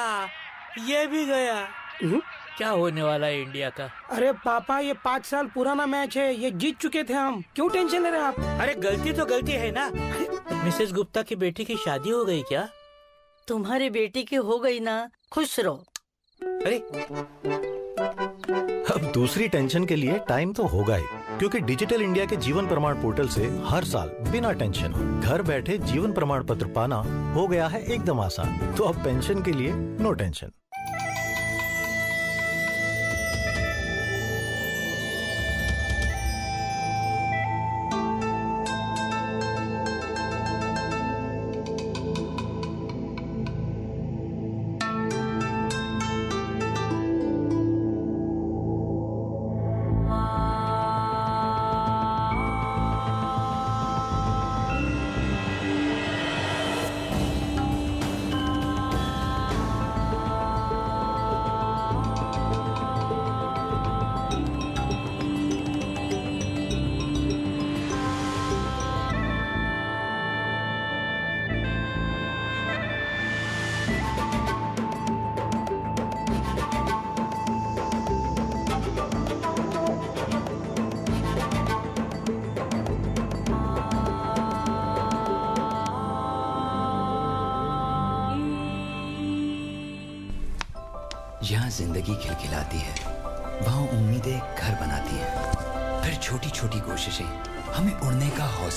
Speaker 5: ये भी गया हम्म। क्या होने वाला है इंडिया का अरे पापा ये पाँच साल पुराना मैच है ये जीत चुके थे हम क्यों टेंशन ले रहे आप अरे गलती तो गलती है ना मिसेस गुप्ता की बेटी की शादी हो गई क्या तुम्हारी बेटी की हो गई ना खुश रहो अरे
Speaker 4: अब दूसरी टेंशन के लिए टाइम तो होगा ही क्योंकि डिजिटल इंडिया के जीवन प्रमाण पोर्टल से हर साल बिना टेंशन घर बैठे जीवन प्रमाण पत्र पाना हो गया है एकदम आसान तो अब पेंशन के लिए नो टेंशन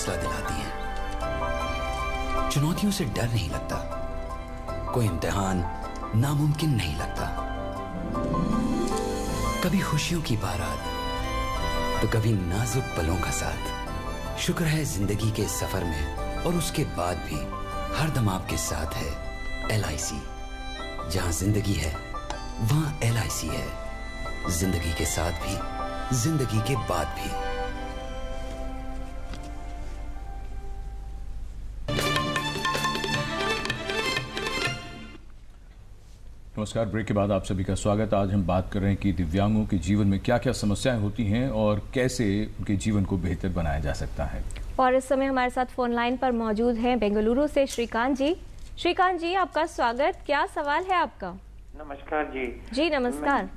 Speaker 7: हौसला दिलाती हैं चुनौतियों से डर नहीं लगता कोई इम्तिहान नामुमकिन नहीं लगता कभी खुशियों की बारात तो कभी नाजुक पलों का साथ शुक्र है जिंदगी के सफर में और उसके बाद भी हर दम आपके साथ है एल आई सी जहां जिंदगी है वहां एल आई सी है जिंदगी के साथ भी जिंदगी के बाद भी
Speaker 1: नमस्कार ब्रेक के बाद आप सभी का स्वागत आज हम बात कर रहे हैं कि दिव्यांगों के जीवन में क्या क्या समस्याएं होती हैं और कैसे उनके जीवन को बेहतर बनाया जा सकता है
Speaker 2: और इस समय हमारे साथ फोन लाइन पर मौजूद हैं बेंगलुरु से श्रीकांत जी श्रीकांत जी आपका स्वागत क्या सवाल है आपका
Speaker 5: नमस्कार जी जी नमस्कार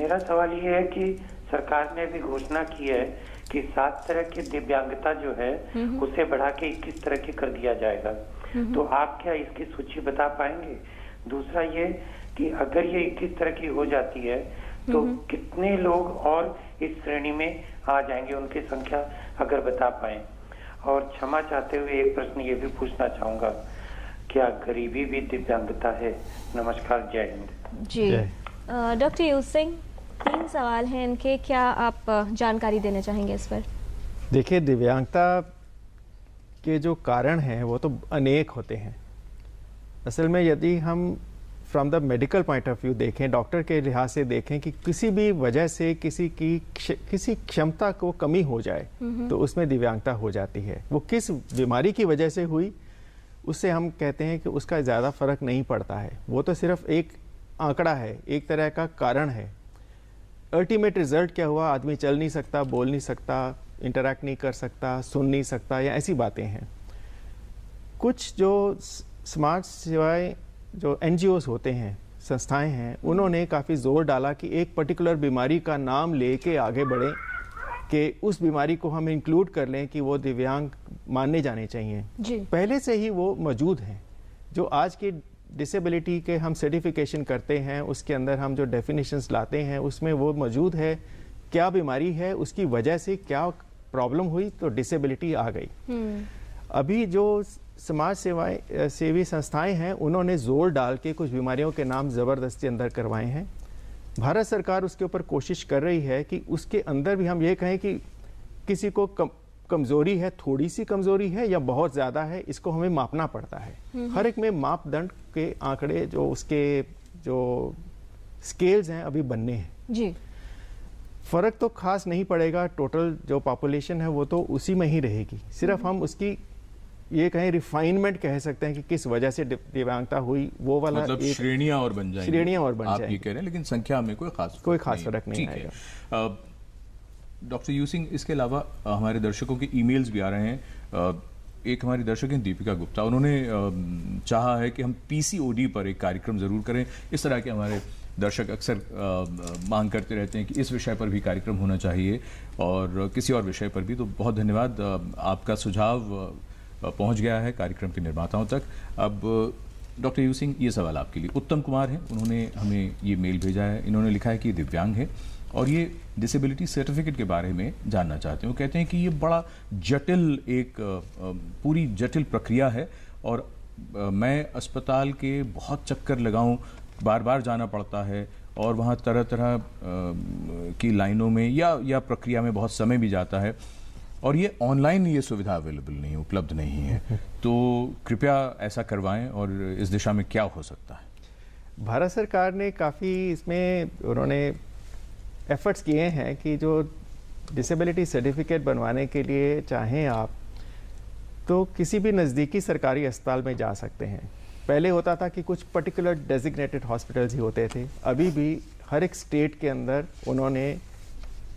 Speaker 5: मेरा सवाल ये है की सरकार ने भी घोषणा की है कि सात तरह की दिव्यांगता जो है हम्म। उसे बढ़ा के इक्कीस तरह की कर दिया जाएगा हम्म। तो आप क्या इसकी सूची बता पाएंगे दूसरा ये कि अगर ये किस तरह की हो जाती है तो कितने लोग और इस श्रेणी में आ जाएंगे उनकी संख्या अगर बता पाए और क्षमा चाहते हुए एक प्रश्न ये भी पूछना चाहूंगा क्या गरीबी भी दिव्यांगता है नमस्कार जय हिंद
Speaker 2: जी डॉक्टर यू सिंह तीन सवाल हैं इनके क्या आप जानकारी देना चाहेंगे इस पर
Speaker 3: देखिए दिव्यांगता के जो कारण हैं वो तो अनेक होते हैं असल में यदि हम from the medical point of view देखें डॉक्टर के लिहाज से देखें कि किसी भी वजह से किसी की किसी क्षमता को कमी हो जाए तो उसमें दिव्यांगता हो जाती है वो किस बीमारी की वजह से हुई उससे हम कहते हैं कि उसका ज़्यादा फर्क नहीं पड़ता है वो तो सिर्फ एक आंकड़ा है एक तरह का कारण है अल्टीमेट रिजल्ट क्या हुआ आदमी चल नहीं सकता बोल नहीं सकता इंटरेक्ट नहीं कर सकता सुन नहीं सकता या ऐसी बातें हैं कुछ जो समाज सेवाएं जो एन होते हैं संस्थाएं हैं उन्होंने काफ़ी जोर डाला कि एक पर्टिकुलर बीमारी का नाम ले के आगे बढ़ें कि उस बीमारी को हम इंक्लूड कर लें कि वो दिव्यांग माने जाने चाहिए जी। पहले से ही वो मौजूद हैं जो आज की डिसेबिलिटी के हम सर्टिफिकेशन करते हैं उसके अंदर हम जो डेफिनेशंस लाते हैं उसमें वो मौजूद है क्या बीमारी है उसकी वजह से क्या प्रॉब्लम हुई तो डिसेबिलिटी आ गई हम्म। अभी जो समाज सेवाएं सेवी संस्थाएं हैं उन्होंने जोर डाल के कुछ बीमारियों के नाम ज़बरदस्ती अंदर करवाए हैं भारत सरकार उसके ऊपर कोशिश कर रही है कि उसके अंदर भी हम ये कहें कि किसी को कम कमज़ोरी है थोड़ी सी कमज़ोरी है या बहुत ज़्यादा है इसको हमें मापना पड़ता है हम्म। हर एक में मापदंड के आंकड़े जो उसके जो स्केल्स हैं अभी बनने हैं जी फ़र्क तो खास नहीं पड़ेगा टोटल जो पॉपुलेशन है वो तो उसी में ही रहेगी सिर्फ हम्म। हम उसकी ये कहीं रिफाइनमेंट कह सकते हैं कि किस वजह से दिव्यांगता हुई वो वाला मतलब
Speaker 1: श्रेणियां और बन जाए श्रेणियां और बन आप ये कह रहे हैं लेकिन संख्या में कोई खास कोई खास फर्क नहीं, आएगा डॉक्टर यू सिंह इसके अलावा हमारे दर्शकों के ईमेल्स भी आ रहे हैं एक हमारी दर्शक हैं दीपिका गुप्ता उन्होंने चाहा है कि हम पीसीओडी पर एक कार्यक्रम ज़रूर करें इस तरह के हमारे दर्शक अक्सर मांग करते रहते हैं कि इस विषय पर भी कार्यक्रम होना चाहिए और किसी और विषय पर भी तो बहुत धन्यवाद आपका सुझाव पहुंच गया है कार्यक्रम के निर्माताओं तक अब डॉक्टर यू सिंह ये सवाल आपके लिए उत्तम कुमार हैं उन्होंने हमें ये मेल भेजा है इन्होंने लिखा है कि दिव्यांग है और ये डिसेबिलिटी सर्टिफिकेट के बारे में जानना चाहते हैं वो कहते हैं कि ये बड़ा जटिल एक पूरी जटिल प्रक्रिया है और मैं अस्पताल के बहुत चक्कर लगाऊं बार बार जाना पड़ता है और वहाँ तरह तरह की लाइनों में या या प्रक्रिया में बहुत समय भी जाता है और ये ऑनलाइन ये सुविधा अवेलेबल नहीं है उपलब्ध नहीं है तो कृपया ऐसा करवाएं और इस दिशा में क्या हो सकता है
Speaker 3: भारत सरकार ने काफ़ी इसमें उन्होंने एफर्ट्स किए हैं कि जो डिसेबिलिटी सर्टिफिकेट बनवाने के लिए चाहें आप तो किसी भी नज़दीकी सरकारी अस्पताल में जा सकते हैं पहले होता था कि कुछ पर्टिकुलर डेजिग्नेटेड हॉस्पिटल्स ही होते थे अभी भी हर एक स्टेट के अंदर उन्होंने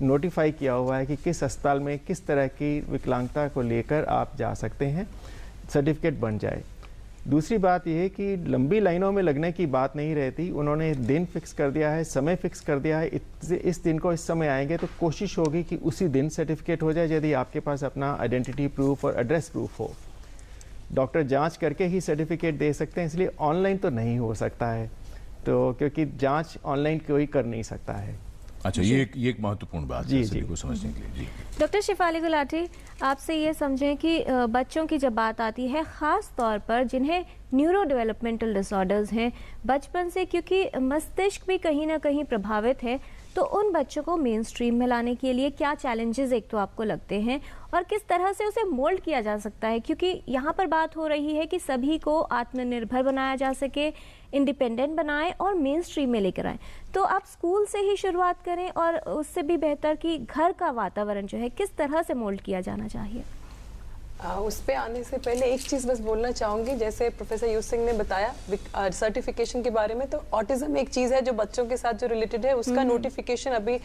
Speaker 3: नोटिफाई किया हुआ है कि किस अस्पताल में किस तरह की विकलांगता को लेकर आप जा सकते हैं सर्टिफिकेट बन जाए दूसरी बात यह है कि लंबी लाइनों में लगने की बात नहीं रहती उन्होंने दिन फिक्स कर दिया है समय फिक्स कर दिया है इस दिन को इस समय आएंगे तो कोशिश होगी कि उसी दिन सर्टिफिकेट हो जाए यदि आपके पास अपना आइडेंटिटी प्रूफ और एड्रेस प्रूफ हो डॉक्टर जांच करके ही सर्टिफिकेट दे सकते हैं इसलिए ऑनलाइन तो नहीं हो सकता है तो क्योंकि जाँच ऑनलाइन कोई कर नहीं सकता है अच्छा ये एक ये एक महत्वपूर्ण बात है सभी को समझने के
Speaker 2: लिए डॉक्टर शिफाली गुलाटी आपसे ये समझें कि बच्चों की जब बात आती है ख़ास तौर पर जिन्हें न्यूरो डेवलपमेंटल डिसऑर्डर्स हैं बचपन से क्योंकि मस्तिष्क भी कहीं ना कहीं प्रभावित है तो उन बच्चों को मेन स्ट्रीम में लाने के लिए क्या चैलेंजेस एक तो आपको लगते हैं और किस तरह से उसे मोल्ड किया जा सकता है क्योंकि यहाँ पर बात हो रही है कि सभी को आत्मनिर्भर बनाया जा सके इंडिपेंडेंट बनाएं और मेन स्ट्रीम में लेकर आए तो आप स्कूल से ही शुरुआत करें और उससे भी बेहतर कि घर का वातावरण जो है किस तरह से मोल्ड किया जाना चाहिए
Speaker 6: हाँ, उस पर आने से पहले एक चीज़ बस बोलना चाहूँगी जैसे प्रोफेसर यू सिंह ने बताया सर्टिफिकेशन के बारे में तो ऑटिज्म एक चीज़ है जो बच्चों के साथ जो रिलेटेड है उसका नोटिफिकेशन हम्म। अभी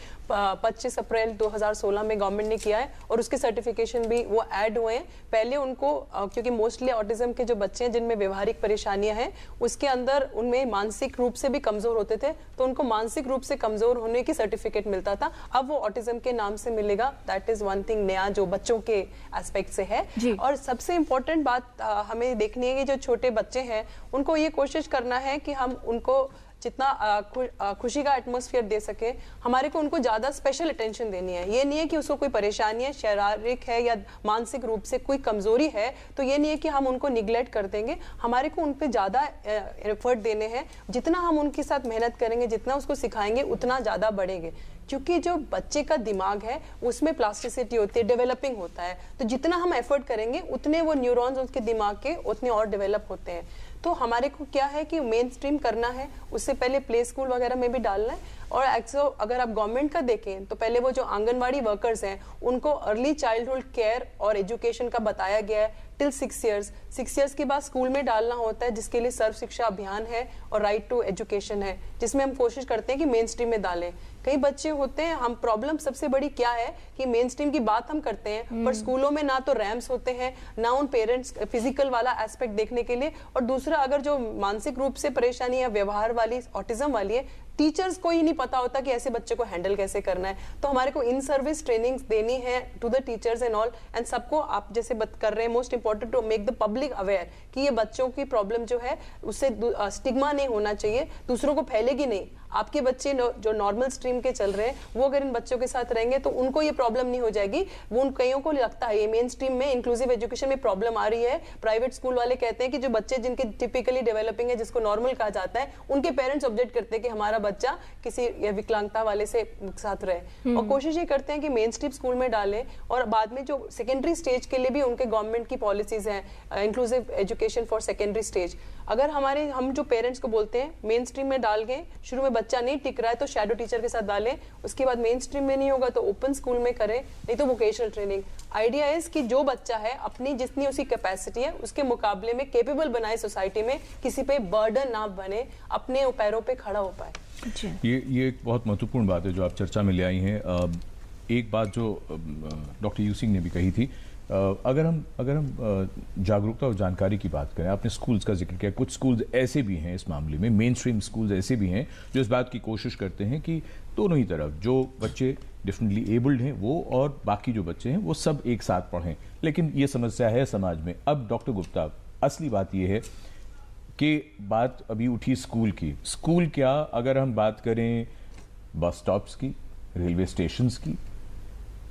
Speaker 6: 25 अप्रैल 2016 में गवर्नमेंट ने किया है और उसके सर्टिफिकेशन भी वो ऐड हुए हैं पहले उनको क्योंकि मोस्टली ऑटिज्म के जो बच्चे हैं जिनमें व्यवहारिक परेशानियाँ हैं उसके अंदर उनमें मानसिक रूप से भी कमज़ोर होते थे तो उनको मानसिक रूप से कमज़ोर होने की सर्टिफिकेट मिलता था अब वो ऑटिज्म के नाम से मिलेगा दैट इज़ वन थिंग नया जो बच्चों के एस्पेक्ट से है और सबसे इम्पोर्टेंट बात आ, हमें देखनी है कि जो छोटे बच्चे हैं उनको ये कोशिश करना है कि हम उनको जितना आ, खु, आ, खुशी का एटमोसफियर दे सके हमारे को उनको ज़्यादा स्पेशल अटेंशन देनी है ये नहीं है कि उसको कोई परेशानी है शारीरिक है या मानसिक रूप से कोई कमज़ोरी है तो ये नहीं है कि हम उनको निगलेक्ट कर देंगे हमारे को उन पर ज़्यादा एफर्ट देने हैं जितना हम उनके साथ मेहनत करेंगे जितना उसको सिखाएंगे उतना ज़्यादा बढ़ेंगे क्योंकि जो बच्चे का दिमाग है उसमें प्लास्टिसिटी होती है डेवलपिंग होता है तो जितना हम एफर्ट करेंगे उतने वो न्यूरॉन्स उसके दिमाग के उतने और डेवलप होते हैं तो हमारे को क्या है कि मेन स्ट्रीम करना है उससे पहले प्ले स्कूल वगैरह में भी डालना है और एक्सो अगर आप गवर्नमेंट का देखें तो पहले वो जो आंगनवाड़ी वर्कर्स हैं उनको अर्ली चाइल्डहुड केयर और एजुकेशन का बताया गया है till six years six years के बाद स्कूल में डालना होता है जिसके लिए सर्व शिक्षा अभियान है और राइट टू एजुकेशन है जिसमें हम कोशिश करते हैं कि मेन स्ट्रीम में डालें कई बच्चे होते हैं हम प्रॉब्लम सबसे बड़ी क्या है कि मेन स्ट्रीम की बात हम करते हैं पर स्कूलों हम्म। में ना तो रैम्स होते हैं ना उन पेरेंट्स फिजिकल वाला एस्पेक्ट देखने के लिए और दूसरा अगर जो मानसिक रूप से परेशानी या व्यवहार वाली ऑटिज्म वाली है टीचर्स को ही नहीं पता होता कि ऐसे बच्चे को हैंडल कैसे करना है तो हमारे को इन सर्विस ट्रेनिंग देनी है to the teachers and all and सबको आप जैसे बत कर रहे हैं most important to make the public aware कि ये बच्चों की प्रॉब्लम जो है उससे स्टिग्मा नहीं होना चाहिए दूसरों को फैलेगी नहीं आपके बच्चे जो नॉर्मल स्ट्रीम के चल रहे हैं वो अगर इन बच्चों के साथ रहेंगे तो उनको ये प्रॉब्लम नहीं हो जाएगी वो उन कईयों को लगता है ये मेन स्ट्रीम में इंक्लूसिव एजुकेशन में प्रॉब्लम आ रही है प्राइवेट स्कूल वाले कहते हैं कि जो बच्चे जिनके टिपिकली डेवलपिंग है जिसको नॉर्मल कहा जाता है उनके पेरेंट्स ऑब्जेक्ट करते हैं कि हमारा बच्चा किसी विकलांगता वाले से साथ रहे हम्म। और कोशिश ये करते हैं कि मेन स्ट्रीम स्कूल में डालें और बाद में जो सेकेंडरी स्टेज के लिए भी उनके गवर्नमेंट की पॉलिसीज हैं inclusive education for secondary stage अगर हमारे हम जो पेरेंट्स को बोलते हैं मेन स्ट्रीम में डाल गए शुरू में बच्चा नहीं टिक रहा है तो शेडो टीचर के साथ डालें उसके बाद मेन स्ट्रीम में नहीं होगा तो ओपन स्कूल में करें नहीं तो वोकेशनल ट्रेनिंग आइडिया इज कि जो बच्चा है अपनी जितनी उसकी कैपेसिटी है उसके मुकाबले में केपेबल बनाए सोसाइटी में किसी पे बर्डन ना बने अपने पैरों पर खड़ा हो
Speaker 5: पाए
Speaker 1: ये ये एक बहुत महत्वपूर्ण बात है जो आप चर्चा में ले आई हैं एक बात जो डॉक्टर यू सिंह ने भी कही थी अगर हम अगर हम जागरूकता और जानकारी की बात करें आपने स्कूल्स का जिक्र किया कुछ स्कूल्स ऐसे भी हैं इस मामले में मेन स्ट्रीम स्कूल्स ऐसे भी हैं जो इस बात की कोशिश करते हैं कि दोनों ही तरफ जो बच्चे डिफरेंटली एबल्ड हैं वो और बाकी जो बच्चे हैं वो सब एक साथ पढ़ें लेकिन ये समस्या है समाज में अब डॉक्टर गुप्ता असली बात यह है कि बात अभी उठी स्कूल की स्कूल क्या अगर हम बात करें बस स्टॉप्स की रेलवे स्टेशंस की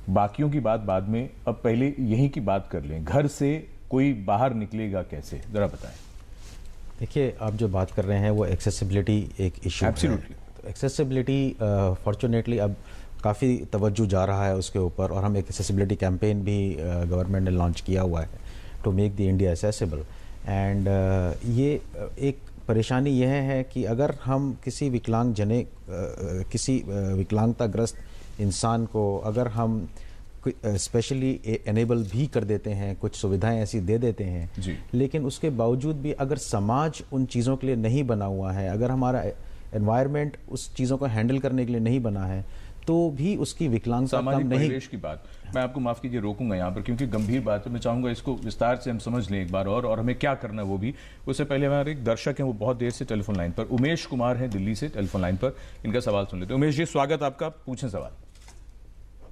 Speaker 1: बाकियों की बात बाद में अब पहले यहीं की बात कर लें घर से कोई बाहर निकलेगा कैसे
Speaker 4: ज़रा बताएं देखिए आप जो बात कर रहे हैं वो एक्सेसिबिलिटी एक इशू है तो एक्सेसिबिलिटी फॉर्चुनेटली अब काफ़ी तवज्जो जा रहा है उसके ऊपर और हम एक एक्सेसिबिलिटी कैंपेन भी गवर्नमेंट ने लॉन्च किया हुआ है to make the India accessible and ये एक परेशानी यह है कि अगर हम किसी विकलांग जने किसी विकलांगता विकलांगताग्रस्त इंसान को अगर हम स्पेशली एनेबल भी कर देते हैं कुछ सुविधाएं ऐसी दे देते हैं लेकिन उसके बावजूद भी अगर समाज उन चीज़ों के लिए नहीं बना हुआ है अगर हमारा एनवायरमेंट उस चीज़ों को हैंडल करने के लिए नहीं बना है तो भी उसकी विकलांगता कम नहीं
Speaker 1: की बात मैं आपको माफ़ कीजिए रोकूंगा यहाँ पर क्योंकि गंभीर बात है मैं चाहूंगा इसको विस्तार से हम समझ लें एक बार और और हमें क्या करना है वो भी उससे पहले हमारे एक दर्शक हैं वो बहुत देर से टेलीफोन लाइन पर उमेश कुमार हैं दिल्ली से टेलीफोन लाइन पर इनका सवाल सुन लेते हैं उमेश जी स्वागत आपका पूछें सवाल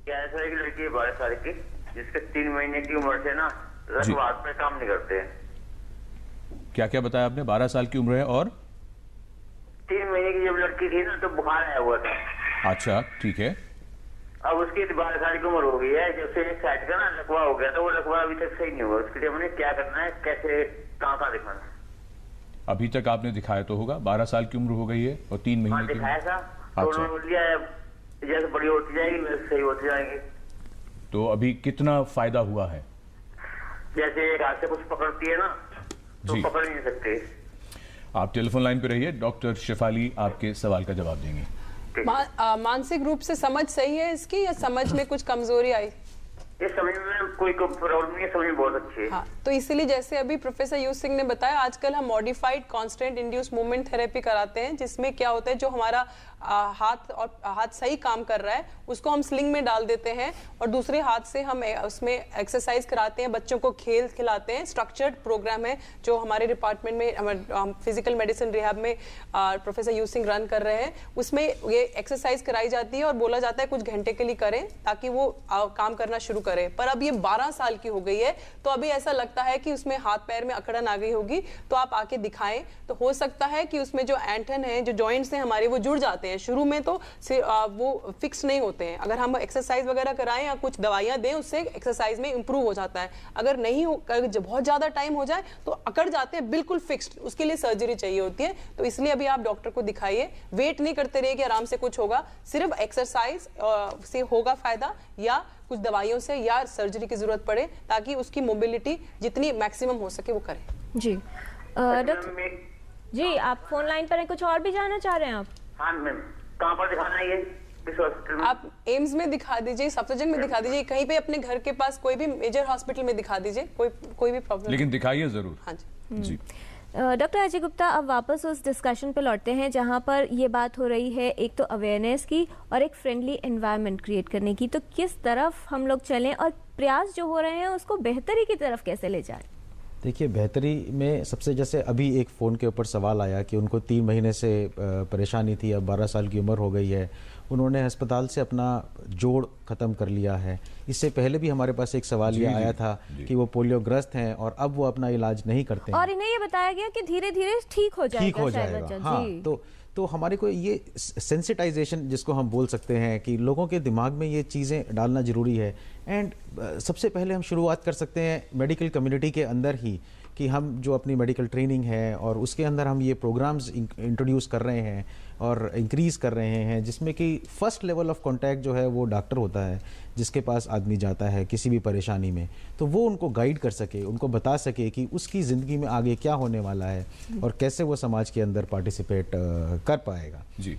Speaker 5: क्या ऐसा एक लड़की है बारह साल की जिसके तीन महीने की उम्र से ना रखवाद पे काम नहीं करते हैं
Speaker 1: क्या क्या बताया आपने बारह साल की उम्र है और
Speaker 5: तीन महीने की जब लड़की थी ना तो बुखार आया हुआ था
Speaker 1: अच्छा ठीक है
Speaker 5: अब उसकी तो बारह साल की उम्र हो गई है जब से साइड का ना लकवा हो गया तो वो लकवा अभी तक सही नहीं हुआ उसके लिए हमने क्या करना है कैसे कहाँ कहाँ दिखाना है
Speaker 1: अभी तक आपने दिखाया तो होगा बारह साल की उम्र हो गई है और तीन महीने हाँ, की दिखाया
Speaker 5: था अच्छा। तो लिया जैसे बड़ी होती जाएगी वैसे सही होती जाएंगी
Speaker 1: तो अभी कितना फायदा हुआ है
Speaker 5: जैसे एक हाथ से कुछ पकड़ती है ना तो पकड़ नहीं सकते
Speaker 1: आप टेलीफोन लाइन पे रहिए डॉक्टर शिफाली आपके सवाल का
Speaker 6: जवाब देंगे मा, मानसिक रूप से समझ सही है इसकी या समझ में कुछ कमजोरी आई
Speaker 5: ये समझ में कोई प्रॉब्लम नहीं है समझ में बहुत अच्छी है हाँ,
Speaker 6: तो इसीलिए जैसे अभी प्रोफेसर यू सिंह ने बताया आजकल हम modified constant induced movement therapy कराते हैं जिसमें क्या होता है जो हमारा हाथ और हाथ सही काम कर रहा है उसको हम स्लिंग में डाल देते हैं और दूसरे हाथ से हम उसमें एक्सरसाइज कराते हैं बच्चों को खेल खिलाते हैं स्ट्रक्चर्ड प्रोग्राम है जो हमारे डिपार्टमेंट में हम, फिजिकल मेडिसिन रिहाब में प्रोफेसर यू सिंह रन कर रहे हैं उसमें ये एक्सरसाइज कराई जाती है और बोला जाता है कुछ घंटे के लिए करें ताकि वो काम करना शुरू करें पर अब ये बारह साल की हो गई है तो अभी ऐसा लगता है कि उसमें हाथ पैर में अकड़न आ गई होगी तो आप आके दिखाएं तो हो सकता है कि उसमें जो एंटन है जो जॉइंट्स हैं हमारे वो जुड़ जाते हैं जाते हैं शुरू में तो वो फिक्स नहीं होते हैं अगर हम एक्सरसाइज वगैरह कराएं या कुछ दवाइयाँ दें उससे एक्सरसाइज में इंप्रूव हो जाता है अगर नहीं हो अगर बहुत ज़्यादा टाइम हो जाए तो अकड़ जाते हैं बिल्कुल फिक्स्ड उसके लिए सर्जरी चाहिए होती है तो इसलिए अभी आप डॉक्टर को दिखाइए वेट नहीं करते रहिए कि आराम से कुछ होगा सिर्फ एक्सरसाइज से होगा फायदा या कुछ दवाइयों से या सर्जरी की जरूरत पड़े ताकि उसकी मोबिलिटी जितनी मैक्सिमम हो सके वो करें जी अच्छा, डॉक्टर जी आप फोन लाइन पर हैं कुछ और भी जानना चाह रहे हैं आप
Speaker 5: हाँ, आप
Speaker 6: एम्स में दिखा दीजिए सफदरजंग में दिखा दीजिए कहीं पे अपने घर के पास कोई भी मेजर हॉस्पिटल में दिखा दीजिए कोई कोई भी प्रॉब्लम लेकिन दिखाइए जरूर हाँ
Speaker 2: जी जी हम्म। डॉक्टर अजय गुप्ता अब वापस उस डिस्कशन पे लौटते हैं जहां पर ये बात हो रही है एक तो अवेयरनेस की और एक फ्रेंडली एनवायरनमेंट क्रिएट करने की तो किस तरफ हम लोग चलें और प्रयास जो हो रहे हैं उसको बेहतरी की तरफ कैसे ले जाएं
Speaker 4: देखिए बेहतरी में सबसे जैसे अभी एक फ़ोन के ऊपर सवाल आया कि उनको तीन महीने से परेशानी थी अब बारह साल की उम्र हो गई है उन्होंने अस्पताल से अपना जोड़ ख़त्म कर लिया है इससे पहले भी हमारे पास एक सवाल ये आया था कि वो पोलियो ग्रस्त हैं और अब वो अपना इलाज नहीं करते और इन्हें ये बताया गया कि धीरे धीरे ठीक हो जाएगा ठीक हो जाएगा हाँ तो तो हमारे को ये सेंसिटाइजेशन जिसको हम बोल सकते हैं कि लोगों के दिमाग में ये चीज़ें डालना ज़रूरी है एंड सबसे पहले हम शुरुआत कर सकते हैं मेडिकल कम्युनिटी के अंदर ही कि हम जो अपनी मेडिकल ट्रेनिंग है और उसके अंदर हम ये प्रोग्राम्स इंट्रोड्यूस कर रहे हैं और इंक्रीज़ कर रहे हैं जिसमें कि फ़र्स्ट लेवल ऑफ कॉन्टैक्ट जो है वो डॉक्टर होता है जिसके पास आदमी जाता है किसी भी परेशानी में तो वो उनको गाइड कर सके उनको बता सके कि उसकी ज़िंदगी में आगे क्या होने वाला है और कैसे वो समाज के अंदर पार्टिसिपेट कर पाएगा
Speaker 1: जी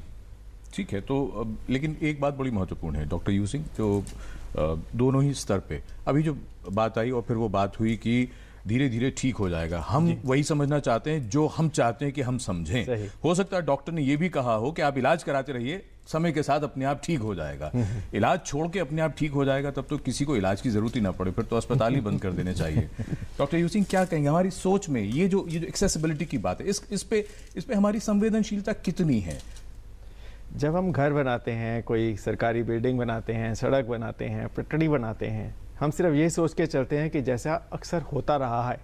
Speaker 1: ठीक है तो अब, लेकिन एक बात बड़ी महत्वपूर्ण है डॉक्टर सिंह जो दोनों ही स्तर पे अभी जो बात आई और फिर वो बात हुई कि धीरे धीरे ठीक हो जाएगा हम वही समझना चाहते हैं जो हम चाहते हैं कि हम समझें हो सकता है डॉक्टर ने यह भी कहा हो कि आप इलाज कराते रहिए समय के साथ अपने आप ठीक हो जाएगा हम्म, हम्म। इलाज छोड़ के अपने आप ठीक हो जाएगा तब तो किसी को इलाज की जरूरत ही ना पड़े फिर तो अस्पताल ही बंद कर देने चाहिए डॉक्टर यू सिंह क्या कहेंगे हमारी सोच में ये जो ये जो एक्सेसिबिलिटी की बात है इस इस पे इस पे हमारी संवेदनशीलता कितनी है
Speaker 3: जब हम घर बनाते हैं कोई सरकारी बिल्डिंग बनाते हैं सड़क बनाते हैं पटड़ी बनाते हैं हम सिर्फ ये सोच के चलते हैं कि जैसा अक्सर होता रहा है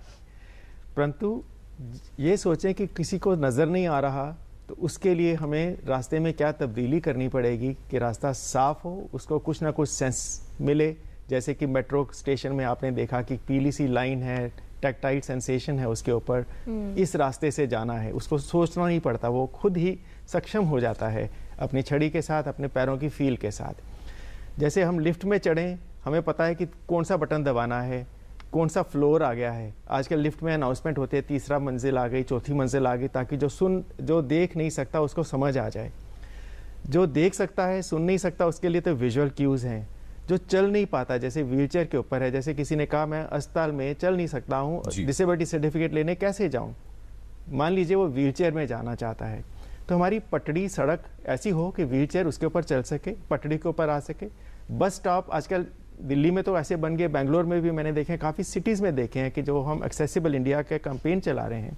Speaker 3: परंतु ये सोचें कि किसी को नज़र नहीं आ रहा तो उसके लिए हमें रास्ते में क्या तब्दीली करनी पड़ेगी कि रास्ता साफ़ हो उसको कुछ ना कुछ सेंस मिले जैसे कि मेट्रो स्टेशन में आपने देखा कि पीली सी लाइन है टैक्टाइल सेंसेशन है उसके ऊपर हम्म। इस रास्ते से जाना है उसको सोचना नहीं पड़ता वो खुद ही सक्षम हो जाता है अपनी छड़ी के साथ अपने पैरों की फील के साथ जैसे हम लिफ्ट में चढ़ें हमें पता है कि कौन सा बटन दबाना है कौन सा फ्लोर आ गया है आजकल लिफ्ट में अनाउंसमेंट होते हैं तीसरा मंजिल आ गई चौथी मंजिल आ गई ताकि जो सुन जो देख नहीं सकता उसको समझ आ जाए जो देख सकता है सुन नहीं सकता उसके लिए तो विजुअल क्यूज़ हैं जो चल नहीं पाता जैसे व्हीलचेयर के ऊपर है जैसे किसी ने कहा मैं अस्पताल में चल नहीं सकता हूँ डिसेबिलिटी सर्टिफिकेट लेने कैसे जाऊँ मान लीजिए वो व्हीलचेयर में जाना चाहता है तो हमारी पटड़ी सड़क ऐसी हो कि व्हीलचेयर उसके ऊपर चल सके पटड़ी के ऊपर आ सके बस स्टॉप आजकल दिल्ली में तो ऐसे बन गए बेंगलोर में भी मैंने देखे हैं काफ़ी सिटीज़ में देखे हैं कि जो हम एक्सेसिबल इंडिया के कैंपेन चला रहे हैं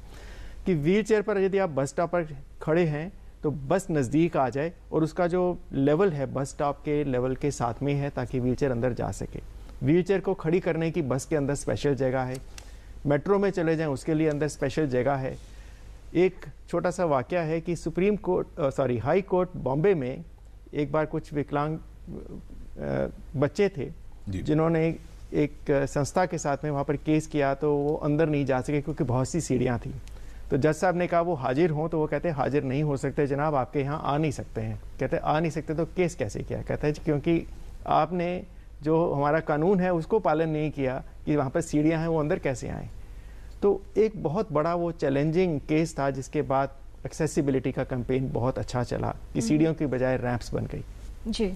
Speaker 3: कि व्हील पर यदि आप बस स्टॉप पर खड़े हैं तो बस नज़दीक आ जाए और उसका जो लेवल है बस स्टॉप के लेवल के साथ में है ताकि व्हील अंदर जा सके व्हील को खड़ी करने की बस के अंदर स्पेशल जगह है मेट्रो में चले जाएं उसके लिए अंदर स्पेशल जगह है एक छोटा सा वाक़ है कि supreme court sorry high court Bombay में एक बार कुछ विकलांग बच्चे थे जिन्होंने एक संस्था के साथ में वहाँ पर केस किया तो वो अंदर नहीं जा सके क्योंकि बहुत सी सीढ़ियाँ थी तो जज साहब ने कहा वो हाजिर हों तो वो कहते हैं हाजिर नहीं हो सकते जनाब आपके यहाँ आ नहीं सकते हैं कहते आ नहीं सकते तो केस कैसे किया कहते हैं क्योंकि आपने जो हमारा कानून है उसको पालन नहीं किया कि वहाँ पर सीढ़ियाँ हैं वो अंदर कैसे आएँ तो एक बहुत बड़ा वो चैलेंजिंग केस था जिसके बाद एक्सेसिबिलिटी का कैंपेन बहुत अच्छा चला कि हम्म। सीढ़ियों की बजाय रैंप्स बन गई
Speaker 2: जी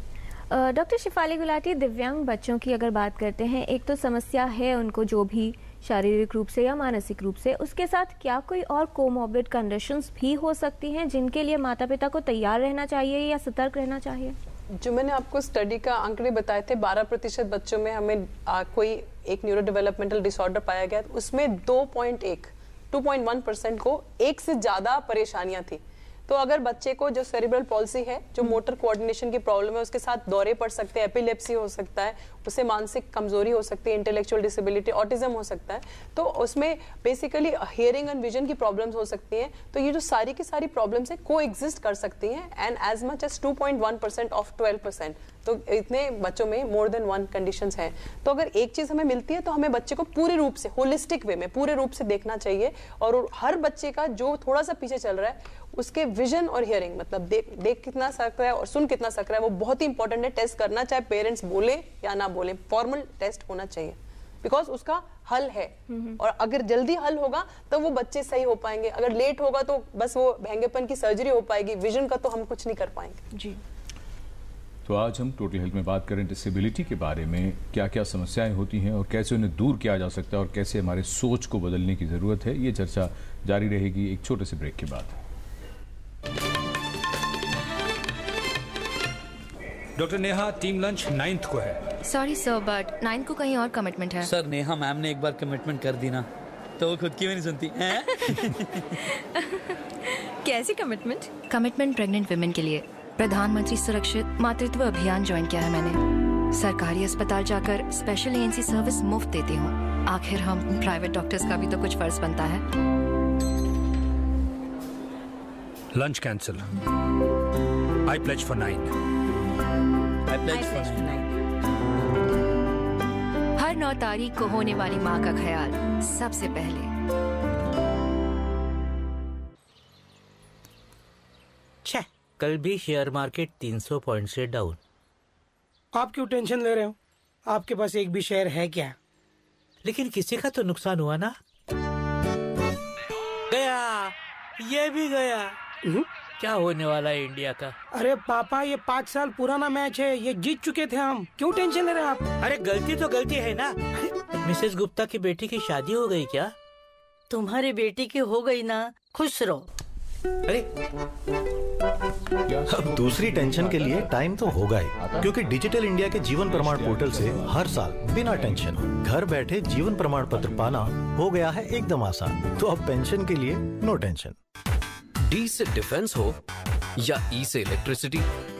Speaker 2: डॉक्टर शिफाली गुलाटी दिव्यांग बच्चों की अगर बात करते हैं एक तो समस्या है उनको जो भी शारीरिक रूप से या मानसिक रूप से उसके साथ क्या कोई और कोमोबिड कंडीशंस भी हो सकती हैं जिनके लिए माता पिता को तैयार रहना चाहिए
Speaker 6: या सतर्क रहना चाहिए जो मैंने आपको स्टडी का आंकड़े बताए थे 12 प्रतिशत बच्चों में हमें आ, कोई एक न्यूरो डेवलपमेंटल डिसऑर्डर पाया गया उसमें 2.1 2.1 परसेंट को एक से ज़्यादा परेशानियां थी तो अगर बच्चे को जो सेरिब्रल पॉलिसी है जो मोटर हम्म। कोऑर्डिनेशन की प्रॉब्लम है उसके साथ दौरे पड़ सकते हैं एपिलेप्सी हो सकता है उससे मानसिक कमजोरी हो सकती है इंटेलेक्चुअल डिसेबिलिटी ऑटिज्म हो सकता है तो उसमें बेसिकली हेयरिंग एंड विजन की प्रॉब्लम्स हो सकती हैं तो ये जो सारी की सारी प्रॉब्लम्स है को एग्जिस्ट कर सकती हैं and as much as two point one percent of twelve percent तो इतने बच्चों में मोर देन वन कंडीशन है तो अगर एक चीज़ हमें मिलती है तो हमें बच्चे को पूरे रूप से होलिस्टिक वे में पूरे रूप से देखना चाहिए और हर बच्चे का जो थोड़ा सा पीछे चल रहा है उसके विजन और हियरिंग मतलब देख देख कितना सक रहा है और सुन कितना सक रहा है वो बहुत ही इंपॉर्टेंट है टेस्ट करना चाहे पेरेंट्स बोले या ना बोले फॉर्मल टेस्ट होना चाहिए बिकॉज उसका हल है और अगर जल्दी हल होगा तो वो बच्चे सही हो पाएंगे अगर लेट होगा तो बस वो भेंगेपन की सर्जरी हो पाएगी विजन का तो हम कुछ नहीं कर पाएंगे जी
Speaker 1: तो आज हम टोटल हेल्थ में बात करें डिसेबिलिटी के बारे में क्या क्या समस्याएं होती हैं और कैसे उन्हें दूर किया जा सकता है और कैसे हमारे सोच को बदलने की ज़रूरत है ये चर्चा जारी रहेगी एक छोटे से ब्रेक के बाद
Speaker 5: doctor Neha team launch ninth को है
Speaker 2: सॉरी सर बट नाइन को कहीं और कमिटमेंट है सर
Speaker 5: नेहा मैम ने एक बार कमिटमेंट कर दी ना तो वो खुद की भी नहीं सुनती हैं
Speaker 2: कैसी कमिटमेंट कमिटमेंट प्रेग्नेंट वुमेन के लिए प्रधानमंत्री सुरक्षित मातृत्व अभियान ज्वाइन किया है मैंने सरकारी अस्पताल जाकर स्पेशल एएनसी सर्विस मुफ्त देती हूँ आखिर हम प्राइवेट डॉक्टर्स का भी तो कुछ फर्ज बनता है
Speaker 7: launch cancel I pledge for nine I pledge for nine
Speaker 2: नौ तारीख को होने वाली माँ का ख्याल सबसे पहले
Speaker 5: कल भी शेयर मार्केट 300 पॉइंट से डाउन आप क्यों टेंशन ले रहे हो आपके पास एक भी शेयर है क्या लेकिन किसी का तो नुकसान हुआ ना गया ये भी गया हम्म। क्या होने वाला है इंडिया का अरे पापा ये पाँच साल पुराना मैच है ये जीत चुके थे हम क्यों टेंशन ले रहे आप अरे गलती तो गलती है ना मिसेस गुप्ता की बेटी की शादी हो गई क्या तुम्हारी बेटी की हो गई ना खुश रहो अरे अब
Speaker 4: दूसरी टेंशन के लिए टाइम तो होगा ही क्योंकि डिजिटल इंडिया के जीवन प्रमाण पोर्टल से हर साल बिना टेंशन घर बैठे जीवन प्रमाण पत्र पाना हो गया है एकदम आसान तो अब पेंशन के लिए नो टेंशन
Speaker 7: डी से डिफेंस हो या ई e से इलेक्ट्रिसिटी